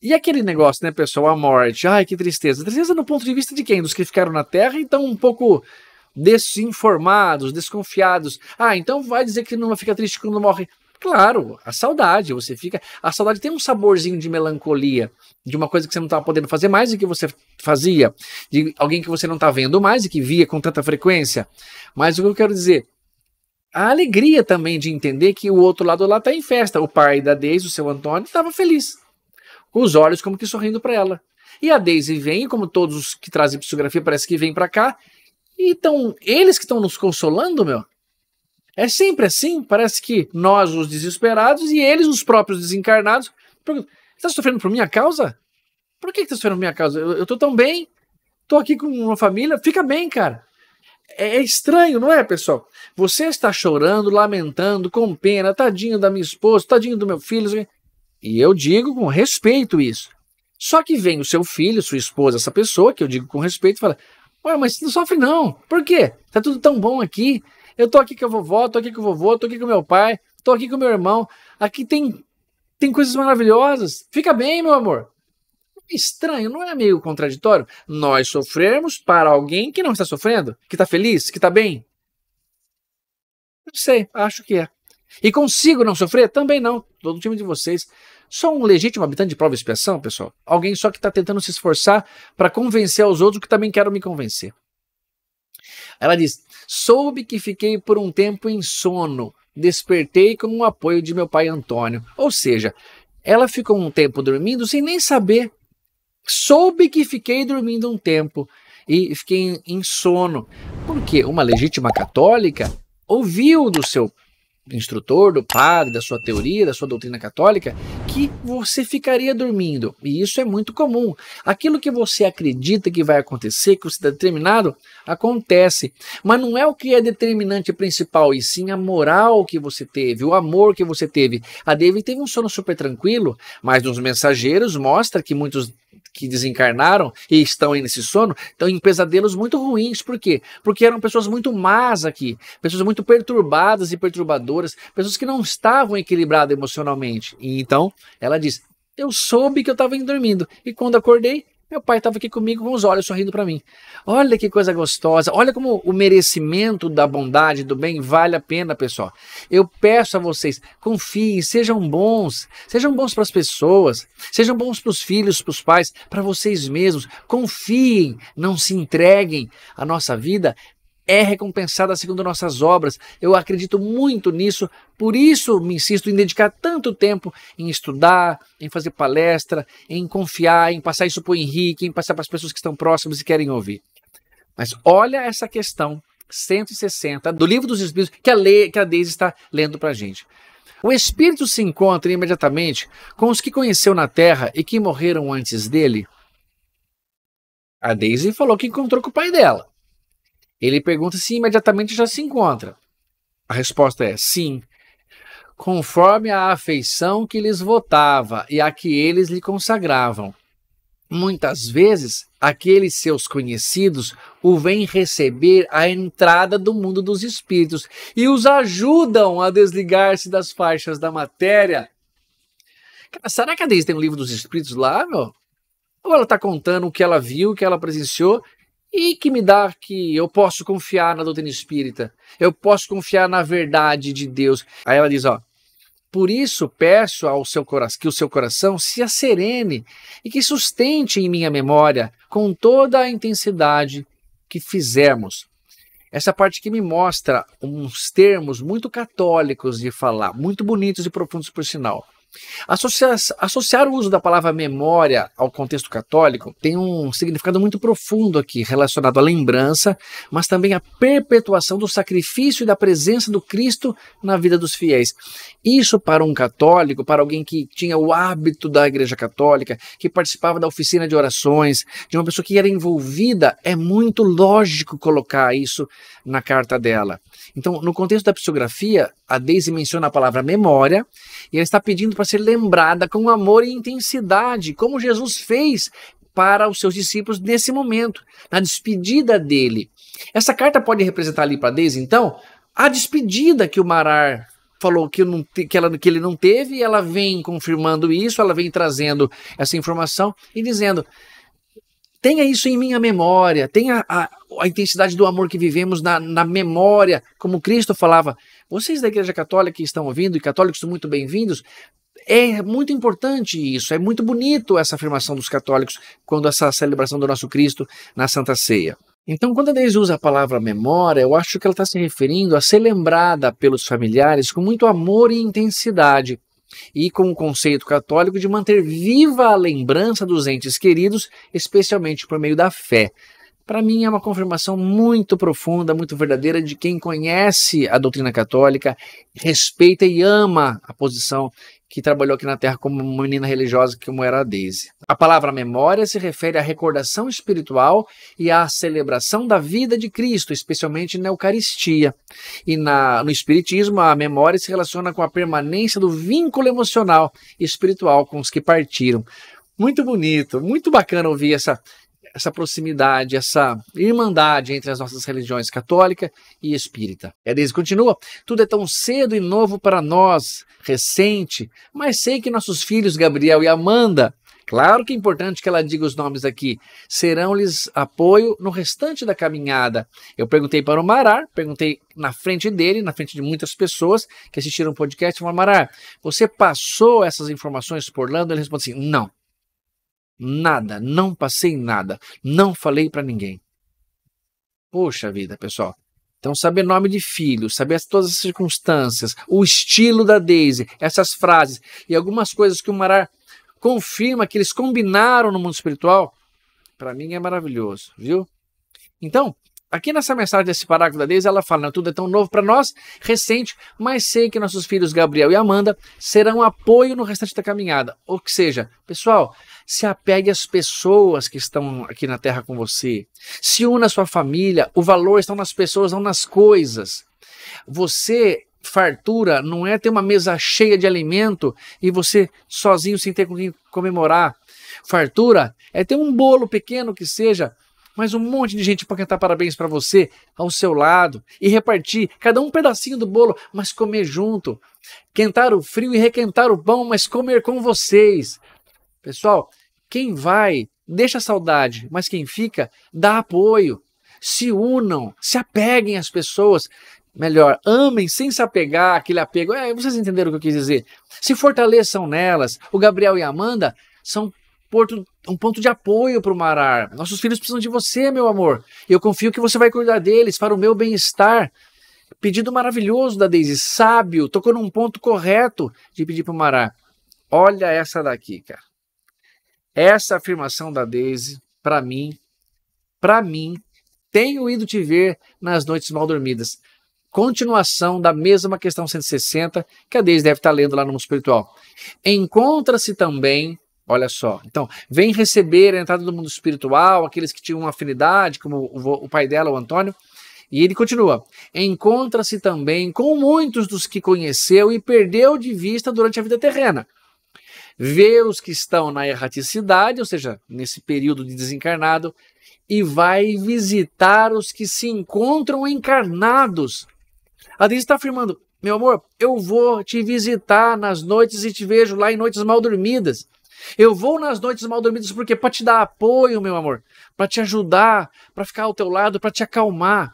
E aquele negócio, né, pessoal, a morte. Ai, que tristeza. Tristeza no ponto de vista de quem? Dos que ficaram na Terra e estão um pouco desinformados, desconfiados. Ah, então vai dizer que não fica triste quando morre. Claro, a saudade, você fica. A saudade tem um saborzinho de melancolia, de uma coisa que você não estava podendo fazer mais e que você fazia, de alguém que você não está vendo mais e que via com tanta frequência. Mas o que eu quero dizer, a alegria também de entender que o outro lado lá está em festa. O pai da Deise, o seu Antônio, estava feliz, com os olhos como que sorrindo para ela. E a Daisy vem, como todos os que trazem psicografia, parece que vem para cá. E então, eles que estão nos consolando, meu, é sempre assim, parece que nós, os desesperados, e eles, os próprios desencarnados, perguntam: está sofrendo por minha causa? Por que está sofrendo por minha causa? Eu, estou tão bem, estou aqui com uma família, fica bem, cara. É, é, estranho, não é, pessoal? Você está chorando, lamentando, com pena, tadinho da minha esposa, tadinho do meu filho. E eu digo com respeito isso. Só que vem o seu filho, sua esposa, essa pessoa, que eu digo com respeito, e fala: Ué, mas não sofre não. Por quê? Tá tudo tão bom aqui. Eu tô aqui com a vovó, tô aqui com o vovô, tô aqui com meu pai, tô aqui com meu irmão. Aqui tem, tem coisas maravilhosas. Fica bem, meu amor. É estranho, não é meio contraditório? Nós sofrermos para alguém que não está sofrendo, que está feliz, que está bem. Não sei, acho que é. E consigo não sofrer? Também não. Todo time de vocês. Só um legítimo habitante de prova e expiação, pessoal. Alguém só que está tentando se esforçar para convencer aos outros que também quero me convencer. Ela diz: Soube que fiquei por um tempo em sono. Despertei com o apoio de meu pai Antônio. Ou seja, ela ficou um tempo dormindo sem nem saber. Soube que fiquei dormindo um tempo e fiquei em sono. Porque uma legítima católica ouviu do seu instrutor, do padre, da sua teoria, da sua doutrina católica, que você ficaria dormindo. E isso é muito comum. Aquilo que você acredita que vai acontecer, que você está determinado, acontece. Mas não é o que é determinante principal, e sim a moral que você teve, o amor que você teve. A David teve um sono super tranquilo, mas nos mensageiros mostra que muitos que desencarnaram e estão aí nesse sono estão em pesadelos muito ruins. Por quê? Porque eram pessoas muito más aqui, pessoas muito perturbadas e perturbadoras, pessoas que não estavam equilibradas emocionalmente. E então ela diz: Eu soube que eu estava indo dormindo, e quando acordei, meu pai estava aqui comigo com os olhos sorrindo para mim. Olha que coisa gostosa. Olha como o merecimento da bondade, do bem, vale a pena, pessoal. Eu peço a vocês, confiem, sejam bons. Sejam bons para as pessoas. Sejam bons para os filhos, para os pais, para vocês mesmos. Confiem, não se entreguem. A nossa vida é recompensada segundo nossas obras. Eu acredito muito nisso, por isso me insisto em dedicar tanto tempo em estudar, em fazer palestra, em confiar, em passar isso para o Henrique, em passar para as pessoas que estão próximas e querem ouvir. Mas olha essa questão 160 do Livro dos Espíritos que a, Le, que a Deise está lendo para a gente. O Espírito se encontra imediatamente com os que conheceu na Terra e que morreram antes dele? A Daisy falou que encontrou com o pai dela. Ele pergunta se imediatamente já se encontra. A resposta é sim, conforme a afeição que lhes votava e a que eles lhe consagravam. Muitas vezes, aqueles seus conhecidos o vêm receber à entrada do mundo dos espíritos e os ajudam a desligar-se das faixas da matéria. Cara, será que a Deise tem um livro dos espíritos lá, meu? Ou ela está contando o que ela viu, o que ela presenciou e que me dá que eu posso confiar na doutrina espírita, eu posso confiar na verdade de Deus. Aí ela diz, ó, por isso peço ao seu coração que o seu coração se acerene e que sustente em minha memória com toda a intensidade que fizemos. Essa parte que me mostra uns termos muito católicos de falar, muito bonitos e profundos por sinal. Associar, associar o uso da palavra memória ao contexto católico tem um significado muito profundo aqui, relacionado à lembrança, mas também à perpetuação do sacrifício e da presença do Cristo na vida dos fiéis. Isso para um católico, para alguém que tinha o hábito da Igreja Católica, que participava da oficina de orações, de uma pessoa que era envolvida, é muito lógico colocar isso na carta dela. Então, no contexto da psicografia, a Daisy menciona a palavra memória e ela está pedindo para ser lembrada com amor e intensidade, como Jesus fez para os seus discípulos nesse momento, na despedida dele. Essa carta pode representar ali para Daisy, então, a despedida que o Marar falou que, não, que, ela, que ele não teve, e ela vem confirmando isso, ela vem trazendo essa informação e dizendo: tenha isso em minha memória, tenha a, a intensidade do amor que vivemos na, na, memória, como Cristo falava. Vocês da Igreja Católica que estão ouvindo, e católicos muito bem-vindos, é muito importante isso, é muito bonito essa afirmação dos católicos quando essa celebração do nosso Cristo na Santa Ceia. Então, quando a Deise usa a palavra memória, eu acho que ela está se referindo a ser lembrada pelos familiares com muito amor e intensidade e com o conceito católico de manter viva a lembrança dos entes queridos, especialmente por meio da fé. Para mim é uma confirmação muito profunda, muito verdadeira de quem conhece a doutrina católica, respeita e ama a posição que trabalhou aqui na Terra como uma menina religiosa como era a Daisy. A palavra memória se refere à recordação espiritual e à celebração da vida de Cristo, especialmente na Eucaristia. E na, no Espiritismo, a memória se relaciona com a permanência do vínculo emocional e espiritual com os que partiram. Muito bonito, muito bacana ouvir essa, essa proximidade, essa irmandade entre as nossas religiões católica e espírita. Edis é continua: tudo é tão cedo e novo para nós, recente, mas sei que nossos filhos Gabriel e Amanda Claro que é importante que ela diga os nomes aqui. Serão-lhes apoio no restante da caminhada. Eu perguntei para o Marar, perguntei na frente dele, na frente de muitas pessoas que assistiram o podcast, o Marar, você passou essas informações por Lando? Ele responde assim, não. Nada, não passei nada, não falei para ninguém. Poxa vida, pessoal. Então, saber nome de filho, saber todas as circunstâncias, o estilo da Daisy, essas frases e algumas coisas que o Marar confirma que eles combinaram no mundo espiritual, para mim é maravilhoso, viu? Então, aqui nessa mensagem desse parágrafo da Daisy, ela fala: tudo é tão novo para nós, recente, mas sei que nossos filhos Gabriel e Amanda serão apoio no restante da caminhada. Ou seja, pessoal, se apegue às pessoas que estão aqui na terra com você. Se una a sua família. O valor está nas pessoas, não nas coisas. Você, fartura, não é ter uma mesa cheia de alimento e você sozinho sem ter com quem comemorar. Fartura é ter um bolo pequeno que seja mas um monte de gente para cantar parabéns para você ao seu lado e repartir cada um pedacinho do bolo, mas comer junto, quentar o frio e requentar o pão, mas comer com vocês. Pessoal, quem vai, deixa saudade, mas quem fica, dá apoio. Se unam, se apeguem às pessoas. Melhor, amem sem se apegar aquele apego. É, vocês entenderam o que eu quis dizer. Se fortaleçam nelas. O Gabriel e a Amanda são porto, um ponto de apoio para o Marar. Nossos filhos precisam de você, meu amor. Eu confio que você vai cuidar deles para o meu bem-estar. Pedido maravilhoso da Daisy, sábio, tocou num ponto correto de pedir para o Marar. Olha essa daqui, cara. Essa afirmação da Daisy, para mim, para mim, tenho ido te ver nas noites mal dormidas. Continuação da mesma questão 160 que a Deise deve estar tá lendo lá no mundo espiritual. Encontra-se também, olha só, então, vem receber a entrada do mundo espiritual, aqueles que tinham uma afinidade, como o, o pai dela, o Antônio, e ele continua: encontra-se também com muitos dos que conheceu e perdeu de vista durante a vida terrena vê os que estão na erraticidade, ou seja, nesse período de desencarnado, e vai visitar os que se encontram encarnados. A Denise está afirmando: meu amor, eu vou te visitar nas noites e te vejo lá em noites mal dormidas. Eu vou nas noites mal dormidas porque para te dar apoio, meu amor, para te ajudar, para ficar ao teu lado, para te acalmar.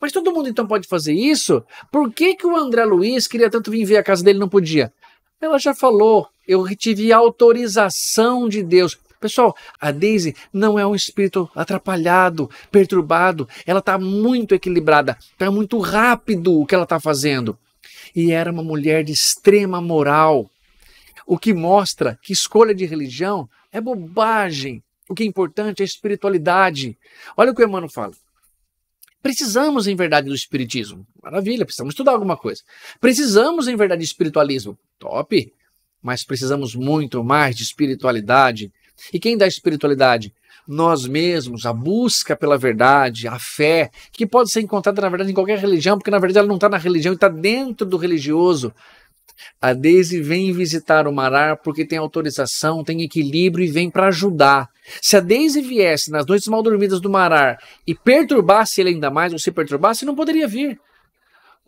Mas todo mundo então pode fazer isso? Por que, que o André Luiz queria tanto vir ver a casa dele não podia? Ela já falou, eu tive autorização de Deus. Pessoal, a Daisy não é um espírito atrapalhado, perturbado. Ela está muito equilibrada, está muito rápido o que ela está fazendo. E era uma mulher de extrema moral, o que mostra que escolha de religião é bobagem. O que é importante é espiritualidade. Olha o que o Emmanuel fala. Precisamos, em verdade, do espiritismo. Maravilha, precisamos estudar alguma coisa. Precisamos, em verdade, de espiritualismo. Top mas precisamos muito mais de espiritualidade. E quem dá espiritualidade? Nós mesmos, a busca pela verdade, a fé, que pode ser encontrada, na verdade, em qualquer religião, porque na verdade ela não está na religião, está dentro do religioso. A Deise vem visitar o Marar porque tem autorização, tem equilíbrio e vem para ajudar. Se a Deise viesse nas noites mal dormidas do Marar e perturbasse ele ainda mais, ou se perturbasse, não poderia vir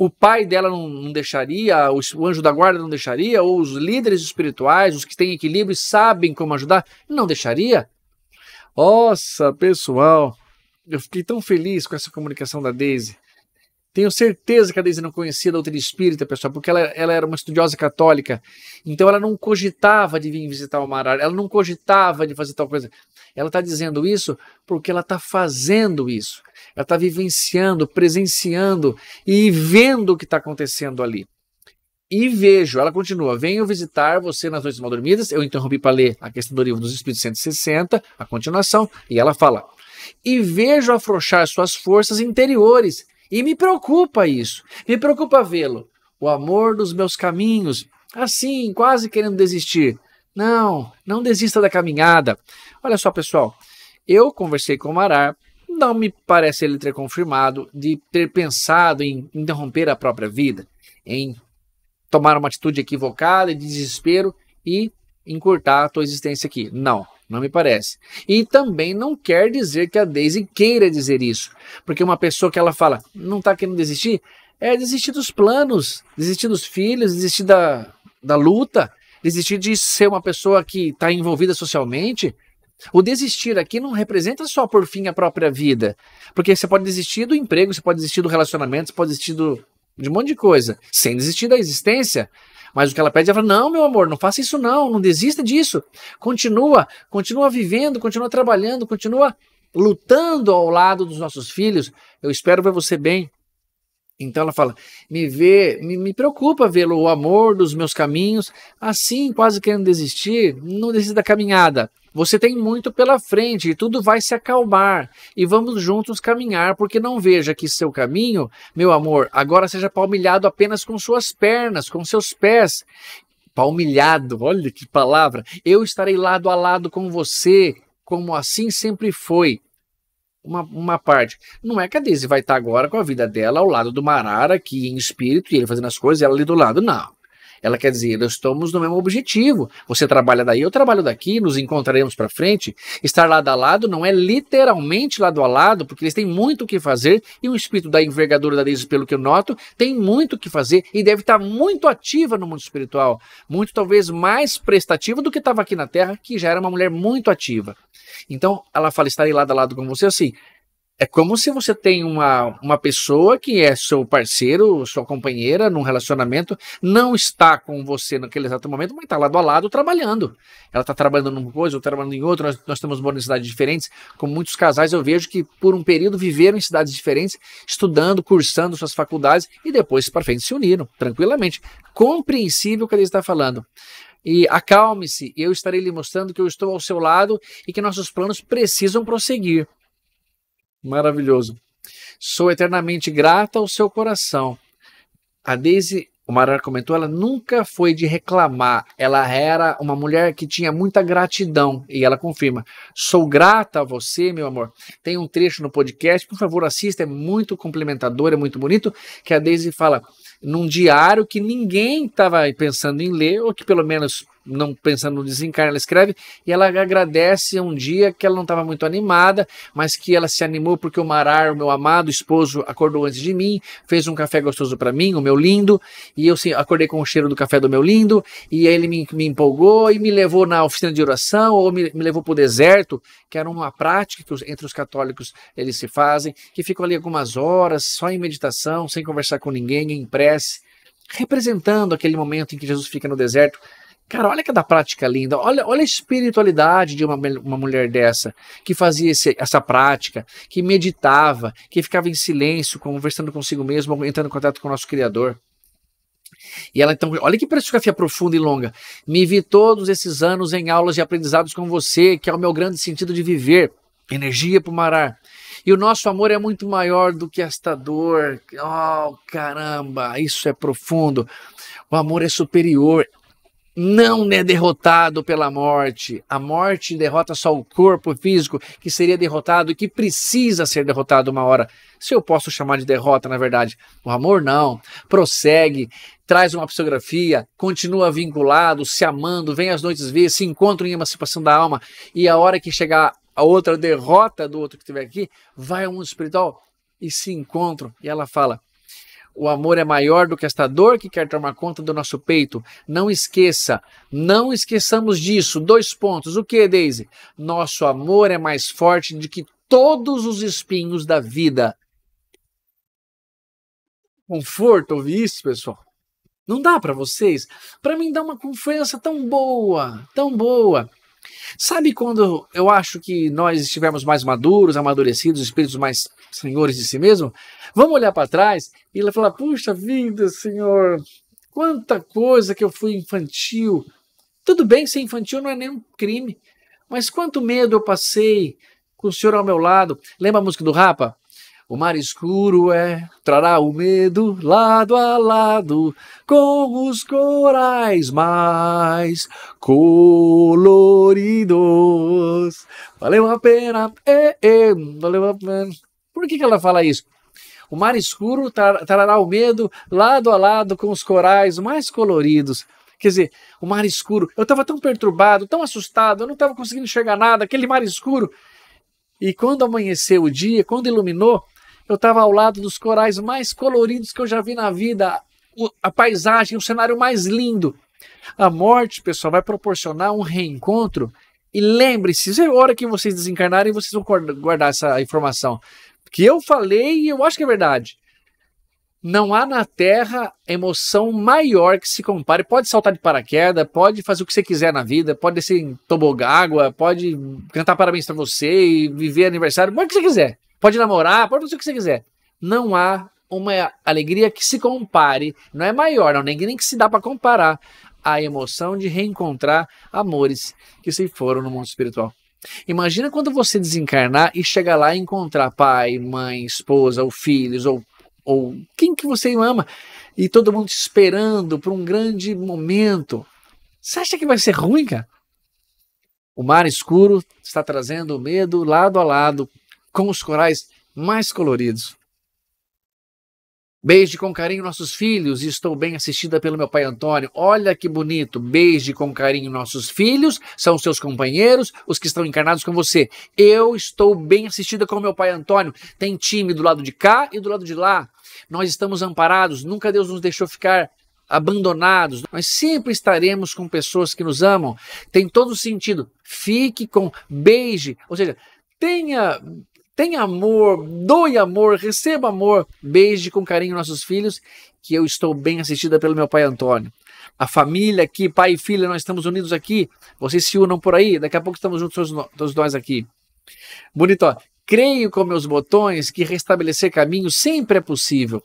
o pai dela não, não, deixaria, o anjo da guarda não deixaria, ou os líderes espirituais, os que têm equilíbrio e sabem como ajudar, não deixaria? Nossa, pessoal, eu fiquei tão feliz com essa comunicação da Daisy. Tenho certeza que a Daisy não conhecia a doutrina espírita, pessoal, porque ela, ela, era uma estudiosa católica. Então ela não cogitava de vir visitar o Marar. ela não cogitava de fazer tal coisa. Ela está dizendo isso porque ela está fazendo isso. Ela está vivenciando, presenciando e vendo o que está acontecendo ali. E vejo, ela continua, venho visitar você nas noites mal dormidas. Eu interrompi para ler a questão do livro dos Espíritos 160, a continuação, e ela fala: e vejo afrouxar suas forças interiores e me preocupa isso. Me preocupa vê-lo. O amor dos meus caminhos, assim, quase querendo desistir. Não, não desista da caminhada. Olha só, pessoal. Eu conversei com o Marar. Não me parece ele ter confirmado de ter pensado em interromper a própria vida, em tomar uma atitude equivocada de desespero e encurtar a tua existência aqui. Não. Não me parece. E também não quer dizer que a Daisy queira dizer isso. Porque uma pessoa que ela fala, não está querendo desistir, é desistir dos planos, desistir dos filhos, desistir da, da luta, desistir de ser uma pessoa que está envolvida socialmente. O desistir aqui não representa só por fim a própria vida. Porque você pode desistir do emprego, você pode desistir do relacionamento, você pode desistir do, de um monte de coisa, sem desistir da existência. Mas o que ela pede, ela é fala: não, meu amor, não faça isso não, não desista disso. Continua, continua vivendo, continua trabalhando, continua lutando ao lado dos nossos filhos. Eu espero ver você bem então ela fala: me vê, me, me preocupa vê-lo o amor dos meus caminhos, assim quase querendo desistir, não desista da caminhada. Você tem muito pela frente e tudo vai se acalmar e vamos juntos caminhar, porque não veja que seu caminho, meu amor, agora seja palmilhado apenas com suas pernas, com seus pés. Palmilhado, olha que palavra. Eu estarei lado a lado com você, como assim sempre foi uma, uma parte. Não é que a Daisy vai estar agora com a vida dela ao lado do Marara, que em espírito, e ele fazendo as coisas, e ela ali do lado. Não. Ela quer dizer, nós estamos no mesmo objetivo. Você trabalha daí, eu trabalho daqui, nos encontraremos para frente. Estar lado a lado não é literalmente lado a lado, porque eles têm muito o que fazer e o espírito da envergadura da Deise, pelo que eu noto, tem muito o que fazer e deve estar tá muito ativa no mundo espiritual. Muito, talvez, mais prestativa do que estava aqui na Terra, que já era uma mulher muito ativa. Então, ela fala, estarei lado a lado com você assim. É como se você tem uma, uma pessoa que é seu parceiro, sua companheira num relacionamento, não está com você naquele exato momento, mas está lado a lado trabalhando. Ela está trabalhando numa coisa, ou trabalhando em outra, nós, nós temos morando em cidades diferentes. Com muitos casais eu vejo que por um período viveram em cidades diferentes, estudando, cursando suas faculdades e depois para frente se uniram, tranquilamente. Compreensível o que ele está falando e acalme-se, eu estarei lhe mostrando que eu estou ao seu lado e que nossos planos precisam prosseguir. Maravilhoso. Sou eternamente grata ao seu coração. A Daisy, o Marar comentou, ela nunca foi de reclamar. Ela era uma mulher que tinha muita gratidão. E ela confirma: sou grata a você, meu amor. Tem um trecho no podcast, por favor, assista, é muito complementador, é muito bonito, que a Daisy fala num diário que ninguém estava pensando em ler, ou que pelo menos não pensando no desencarne, ela escreve, e ela agradece um dia que ela não estava muito animada, mas que ela se animou porque o Marar, o meu amado esposo, acordou antes de mim, fez um café gostoso para mim, o meu lindo, e eu sim, acordei com o cheiro do café do meu lindo, e ele me, me empolgou e me levou na oficina de oração, ou me, me levou para o deserto, que era uma prática que os, entre os católicos eles se fazem, que ficam ali algumas horas, só em meditação, sem conversar com ninguém, em prece, aparece representando aquele momento em que Jesus fica no deserto. Cara, olha que da prática linda, olha, olha a espiritualidade de uma, uma mulher dessa, que fazia esse, essa prática, que meditava, que ficava em silêncio, conversando consigo mesma, entrando em contato com o nosso Criador. E ela então, olha que psicografia profunda e longa. Me vi todos esses anos em aulas e aprendizados com você, que é o meu grande sentido de viver energia para o marar. E o nosso amor é muito maior do que esta dor. Oh, caramba, isso é profundo. O amor é superior. Não é derrotado pela morte. A morte derrota só o corpo físico, que seria derrotado e que precisa ser derrotado uma hora. Se eu posso chamar de derrota, na verdade. O amor não. Prossegue, traz uma psicografia, continua vinculado, se amando, vem às noites ver, se encontra em emancipação da alma. E a hora que chegar a outra derrota do outro que estiver aqui, vai ao mundo espiritual e se encontram. E ela fala: o amor é maior do que esta dor que quer tomar conta do nosso peito. Não esqueça, não esqueçamos disso. Dois pontos. O que, Daisy? Nosso amor é mais forte do que todos os espinhos da vida. Conforto ouvir isso, pessoal. Não dá para vocês? Para mim dá uma confiança tão boa, tão boa. Sabe quando eu acho que nós estivermos mais maduros, amadurecidos, espíritos mais senhores de si mesmo? Vamos olhar para trás e ela falar: Puxa vida, Senhor, quanta coisa que eu fui infantil. Tudo bem ser infantil não é nenhum crime, mas quanto medo eu passei com o Senhor ao meu lado. Lembra a música do Rapa? O mar escuro é, trará o medo, lado a lado, com os corais mais coloridos. Valeu a pena, é, é, valeu a pena. Por que, que ela fala isso? O mar escuro trará o medo, lado a lado, com os corais mais coloridos. Quer dizer, o mar escuro. Eu estava tão perturbado, tão assustado, eu não estava conseguindo enxergar nada, aquele mar escuro. E quando amanheceu o dia, quando iluminou, eu estava ao lado dos corais mais coloridos que eu já vi na vida, a paisagem, o cenário mais lindo. A morte, pessoal, vai proporcionar um reencontro. E lembre-se, é hora que vocês desencarnarem, vocês vão guardar essa informação. Que eu falei e eu acho que é verdade. Não há na Terra emoção maior que se compare. Pode saltar de paraquedas, pode fazer o que você quiser na vida, pode descer em tobogágua, pode cantar parabéns para você e viver aniversário, o que você quiser pode namorar, pode fazer o que você quiser. Não há uma alegria que se compare, não é maior, não, nem, nem que se dá para comparar a emoção de reencontrar amores que se foram no mundo espiritual. Imagina quando você desencarnar e chegar lá e encontrar pai, mãe, esposa, ou filhos, ou, ou quem que você ama, e todo mundo te esperando por um grande momento. Você acha que vai ser ruim, cara? O mar escuro está trazendo o medo lado a lado, com os corais mais coloridos. Beije com carinho nossos filhos, e estou bem assistida pelo meu pai Antônio. Olha que bonito. Beije com carinho nossos filhos, são seus companheiros, os que estão encarnados com você. Eu estou bem assistida com meu pai Antônio. Tem time do lado de cá e do lado de lá. Nós estamos amparados, nunca Deus nos deixou ficar abandonados. Nós sempre estaremos com pessoas que nos amam. Tem todo sentido. Fique com beije, ou seja, tenha tenha amor, doe amor, receba amor, beije com carinho nossos filhos, que eu estou bem assistida pelo meu pai Antônio. A família aqui, pai e filha, nós estamos unidos aqui. Vocês se unam por aí, daqui a pouco estamos juntos todos nós aqui. Bonito, ó. Creio com meus botões que restabelecer caminho sempre é possível.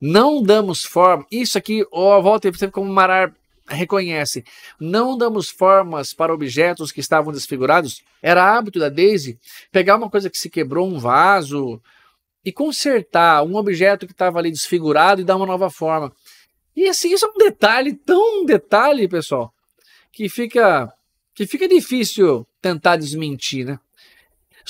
Não damos forma. Isso aqui, ó, volta sempre como Marar reconhece. Não damos formas para objetos que estavam desfigurados. Era hábito da Daisy pegar uma coisa que se quebrou, um vaso, e consertar um objeto que estava ali desfigurado e dar uma nova forma. E assim, isso é um detalhe, tão detalhe, pessoal, que fica que fica difícil tentar desmentir, né?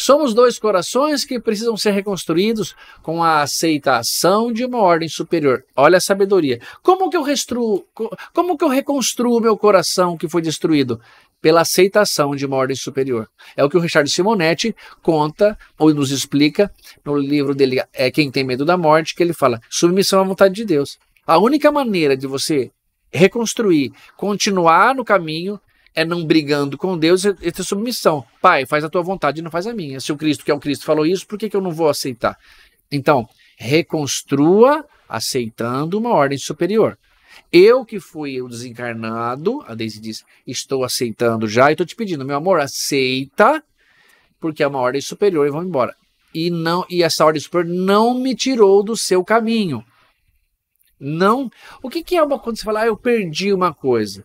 Somos dois corações que precisam ser reconstruídos com a aceitação de uma ordem superior. Olha a sabedoria. Como que eu restruo, como que eu reconstruo meu coração que foi destruído? Pela aceitação de uma ordem superior. É o que o Richard Simonetti conta ou nos explica no livro dele É Quem Tem Medo da Morte, que ele fala: submissão à vontade de Deus. A única maneira de você reconstruir, continuar no caminho é não brigando com Deus e ter submissão. Pai, faz a tua vontade e não faz a minha. Se o Cristo, que é o Cristo, falou isso, por que, que eu não vou aceitar? Então, reconstrua aceitando uma ordem superior. Eu que fui o desencarnado, a Daisy diz, estou aceitando já e estou te pedindo, meu amor, aceita, porque é uma ordem superior e vamos embora. E não e essa ordem superior não me tirou do seu caminho. Não. O que, que é uma quando você fala, ah, eu perdi uma coisa?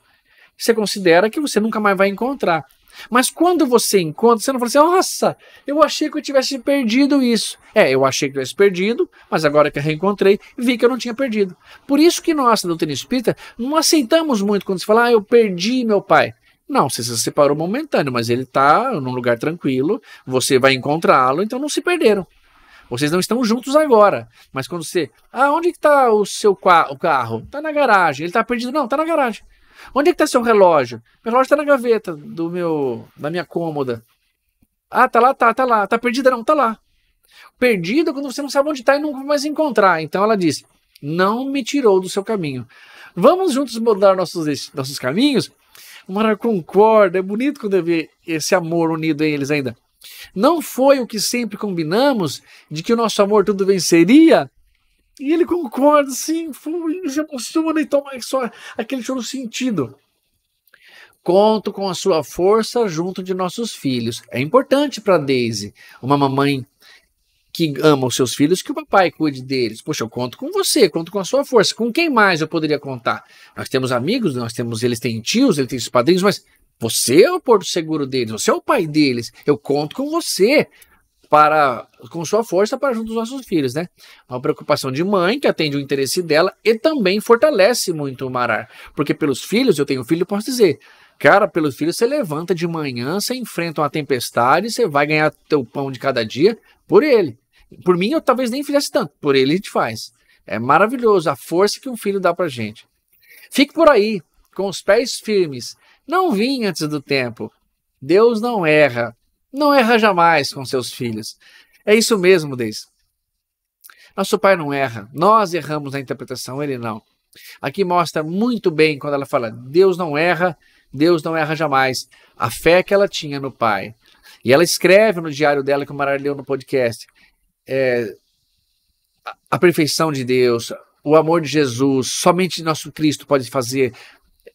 você considera que você nunca mais vai encontrar. Mas quando você encontra, você não fala assim, nossa, eu achei que eu tivesse perdido isso. É, eu achei que eu tivesse perdido, mas agora que eu reencontrei, vi que eu não tinha perdido. Por isso que nós, da doutrina espírita, não aceitamos muito quando se fala, ah, eu perdi meu pai. Não, você se separou momentâneo, mas ele está num lugar tranquilo, você vai encontrá-lo, então não se perderam. Vocês não estão juntos agora, mas quando você. Ah, onde está o seu o carro? Está na garagem. Ele está perdido? Não, está na garagem. Onde é que tá seu relógio? Meu relógio tá na gaveta do meu, da minha cômoda. Ah, tá lá, tá, tá lá. Tá perdida não, tá lá. Perdida quando você não sabe onde tá e vai mais encontrar. Então ela disse: "Não me tirou do seu caminho. Vamos juntos mudar nossos nossos caminhos?" O Mara concorda, é bonito quando eu ver esse amor unido em eles ainda. Não foi o que sempre combinamos de que o nosso amor tudo venceria? E ele concorda, sim, foi, se emociona e toma só aquele choro sentido. Conto com a sua força junto de nossos filhos. É importante para Daisy, uma mamãe que ama os seus filhos, que o papai cuide deles. Poxa, eu conto com você, conto com a sua força. Com quem mais eu poderia contar? Nós temos amigos, nós temos, eles têm tios, eles têm padrinhos, mas você é o porto seguro deles, você é o pai deles. Eu conto com você para com sua força para junto dos nossos filhos, né? Uma preocupação de mãe que atende o interesse dela e também fortalece muito o Marar, porque pelos filhos, eu tenho filho, posso dizer, cara, pelos filhos você levanta de manhã, você enfrenta uma tempestade, você vai ganhar teu pão de cada dia por ele. Por mim eu talvez nem fizesse tanto, por ele a gente faz. É maravilhoso a força que um filho dá para gente. Fique por aí, com os pés firmes. Não vim antes do tempo. Deus não erra. Não erra jamais com seus filhos. É isso mesmo, Deis. Nosso pai não erra. Nós erramos na interpretação, ele não. Aqui mostra muito bem quando ela fala: Deus não erra, Deus não erra jamais. A fé que ela tinha no pai. E ela escreve no diário dela que o Mara leu no podcast. É, a perfeição de Deus, o amor de Jesus, somente nosso Cristo pode fazer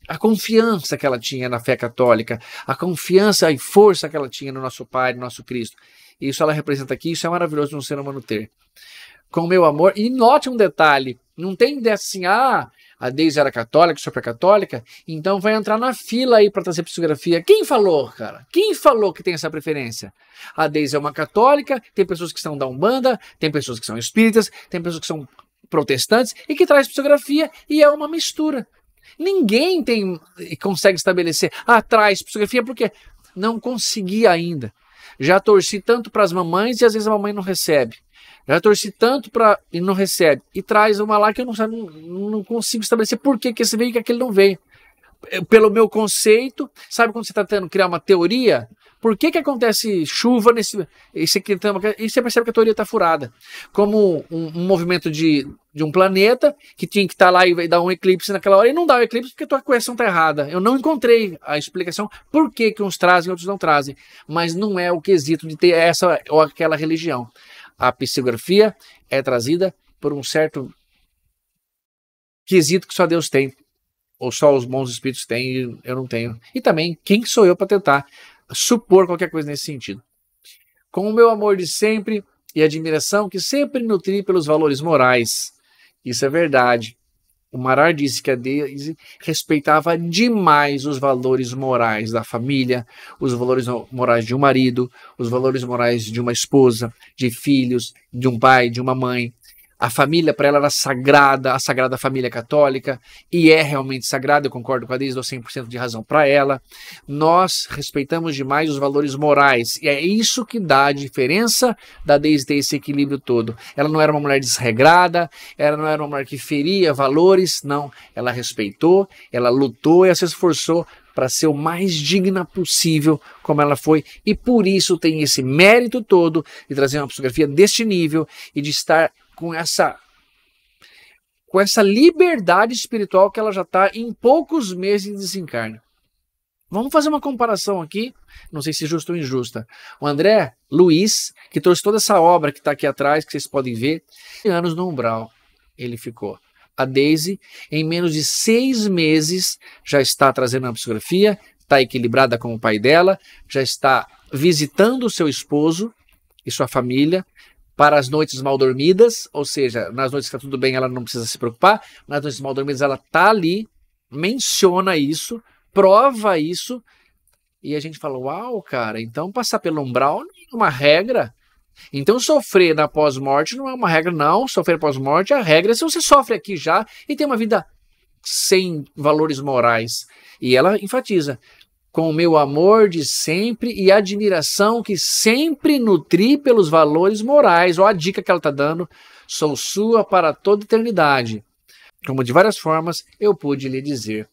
a confiança que ela tinha na fé católica, a confiança e força que ela tinha no nosso Pai, no nosso Cristo. Isso ela representa aqui, isso é maravilhoso um ser humano ter. Com meu amor, e note um detalhe, não tem dessa assim, ah, a Deise era católica, super católica, então vai entrar na fila aí para trazer psicografia. Quem falou, cara? Quem falou que tem essa preferência? A Deise é uma católica, tem pessoas que são da Umbanda, tem pessoas que são espíritas, tem pessoas que são protestantes e que traz psicografia e é uma mistura. Ninguém tem eh, consegue estabelecer. Ah, traz psicografia porque não consegui ainda. Já torci tanto para as mamães e às vezes a mamãe não recebe. Já torci tanto para e não recebe. E traz uma lá que eu não, não, não consigo estabelecer por que, que esse veio e que aquele não veio. Eh, pelo meu conceito, sabe quando você está tentando criar uma teoria? Por que, que acontece chuva nesse. Esse aqui, e então, você percebe que a teoria está furada. Como um, um movimento de de um planeta que tinha que estar tá lá e dar um eclipse naquela hora e não dá o eclipse porque a tua correção está errada. Eu não encontrei a explicação por que, que uns trazem e outros não trazem, mas não é o quesito de ter essa ou aquela religião. A psicografia é trazida por um certo quesito que só Deus tem, ou só os bons espíritos têm e eu não tenho. E também, quem sou eu para tentar supor qualquer coisa nesse sentido? Com o meu amor de sempre e admiração que sempre nutri pelos valores morais, isso é verdade. O Marar disse que a Daisy respeitava demais os valores morais da família, os valores morais de um marido, os valores morais de uma esposa, de filhos, de um pai, de uma mãe. A família para ela era sagrada, a Sagrada Família Católica, e é realmente sagrada, eu concordo com a Deise, dou 100% de razão para ela. Nós respeitamos demais os valores morais, e é isso que dá a diferença da Deise ter esse equilíbrio todo. Ela não era uma mulher desregrada, ela não era uma mulher que feria valores, não. Ela respeitou, ela lutou e ela se esforçou para ser o mais digna possível, como ela foi, e por isso tem esse mérito todo de trazer uma psicografia deste nível e de estar com essa com essa liberdade espiritual que ela já está em poucos meses de desencarne. Vamos fazer uma comparação aqui, não sei se justa ou injusta. O André Luiz, que trouxe toda essa obra que está aqui atrás, que vocês podem ver, anos no umbral ele ficou. A Daisy, em menos de seis meses, já está trazendo uma psicografia, está equilibrada com o pai dela, já está visitando o seu esposo e sua família, para as noites mal dormidas, ou seja, nas noites que está tudo bem, ela não precisa se preocupar, nas noites mal dormidas, ela está ali, menciona isso, prova isso, e a gente fala: Uau, cara, então passar pelo umbral não é uma regra. Então sofrer na pós-morte não é uma regra, não. Sofrer pós-morte, a regra é se você sofre aqui já e tem uma vida sem valores morais. E ela enfatiza: com o meu amor de sempre e admiração que sempre nutri pelos valores morais. Olha a dica que ela está dando: sou sua para toda eternidade. Como de várias formas eu pude lhe dizer.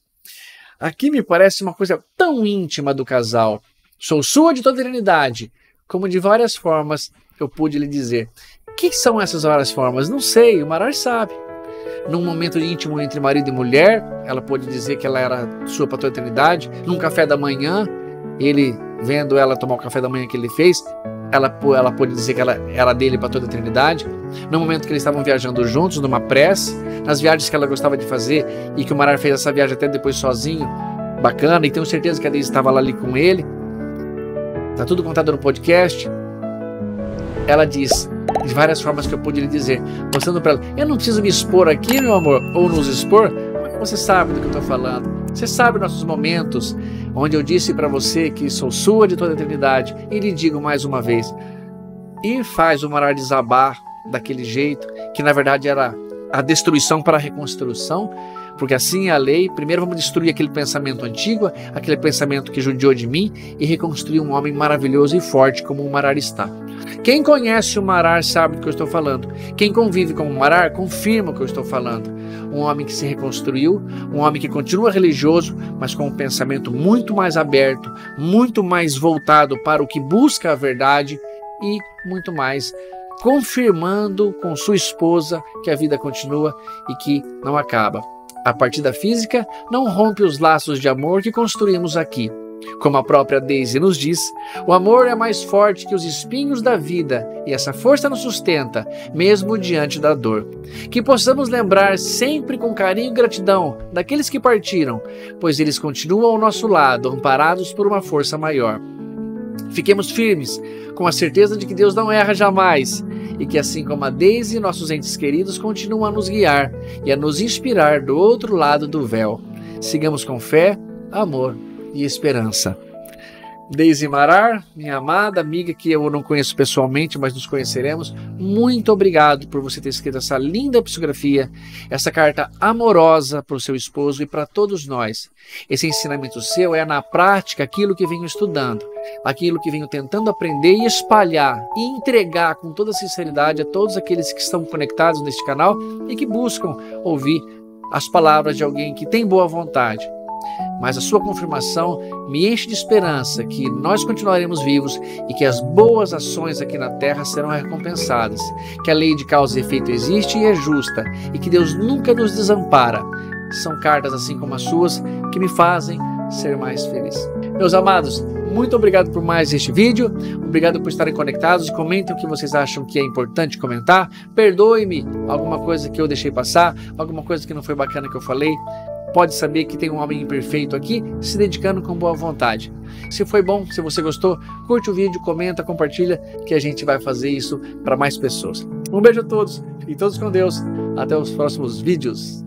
Aqui me parece uma coisa tão íntima do casal. Sou sua de toda eternidade. Como de várias formas eu pude lhe dizer. O que são essas várias formas? Não sei, o Marar sabe num momento íntimo entre marido e mulher, ela pôde dizer que ela era sua para toda a eternidade, num café da manhã, ele vendo ela tomar o café da manhã que ele fez, ela, ela pôde dizer que ela era dele para toda a eternidade. No momento que eles estavam viajando juntos, numa prece, nas viagens que ela gostava de fazer e que o Marar fez essa viagem até depois sozinho, bacana, e tenho certeza que a Deise estava lá ali com ele. Tá tudo contado no podcast ela diz de várias formas que eu pude lhe dizer, mostrando para ela: eu não preciso me expor aqui, meu amor, ou nos expor. Você sabe do que eu estou falando. Você sabe nossos momentos, onde eu disse para você que sou sua de toda a eternidade, e lhe digo mais uma vez. E faz o morar desabar daquele jeito, que na verdade era a destruição para a reconstrução, porque assim é a lei. Primeiro vamos destruir aquele pensamento antigo, aquele pensamento que judiou de mim, e reconstruir um homem maravilhoso e forte como o Marar está. Quem conhece o Marar sabe do que eu estou falando. Quem convive com o Marar confirma o que eu estou falando. Um homem que se reconstruiu, um homem que continua religioso, mas com um pensamento muito mais aberto, muito mais voltado para o que busca a verdade e muito mais confirmando com sua esposa que a vida continua e que não acaba a partir da física, não rompe os laços de amor que construímos aqui. Como a própria Daisy nos diz, o amor é mais forte que os espinhos da vida e essa força nos sustenta, mesmo diante da dor. Que possamos lembrar sempre com carinho e gratidão daqueles que partiram, pois eles continuam ao nosso lado, amparados por uma força maior. Fiquemos firmes, com a certeza de que Deus não erra jamais e que, assim como a Deus e nossos entes queridos, continuam a nos guiar e a nos inspirar do outro lado do véu. Sigamos com fé, amor e esperança. Deise Marar, minha amada amiga que eu não conheço pessoalmente, mas nos conheceremos, muito obrigado por você ter escrito essa linda psicografia, essa carta amorosa para o seu esposo e para todos nós. Esse ensinamento seu é na prática aquilo que venho estudando, aquilo que venho tentando aprender e espalhar e entregar com toda sinceridade a todos aqueles que estão conectados neste canal e que buscam ouvir as palavras de alguém que tem boa vontade mas a sua confirmação me enche de esperança que nós continuaremos vivos e que as boas ações aqui na terra serão recompensadas, que a lei de causa e efeito existe e é justa e que Deus nunca nos desampara. São cartas assim como as suas que me fazem ser mais feliz. Meus amados, muito obrigado por mais este vídeo. Obrigado por estarem conectados. Comentem o que vocês acham que é importante comentar. Perdoe-me alguma coisa que eu deixei passar, alguma coisa que não foi bacana que eu falei pode saber que tem um homem imperfeito aqui se dedicando com boa vontade. Se foi bom, se você gostou, curte o vídeo, comenta, compartilha, que a gente vai fazer isso para mais pessoas. Um beijo a todos, e todos com Deus. Até os próximos vídeos.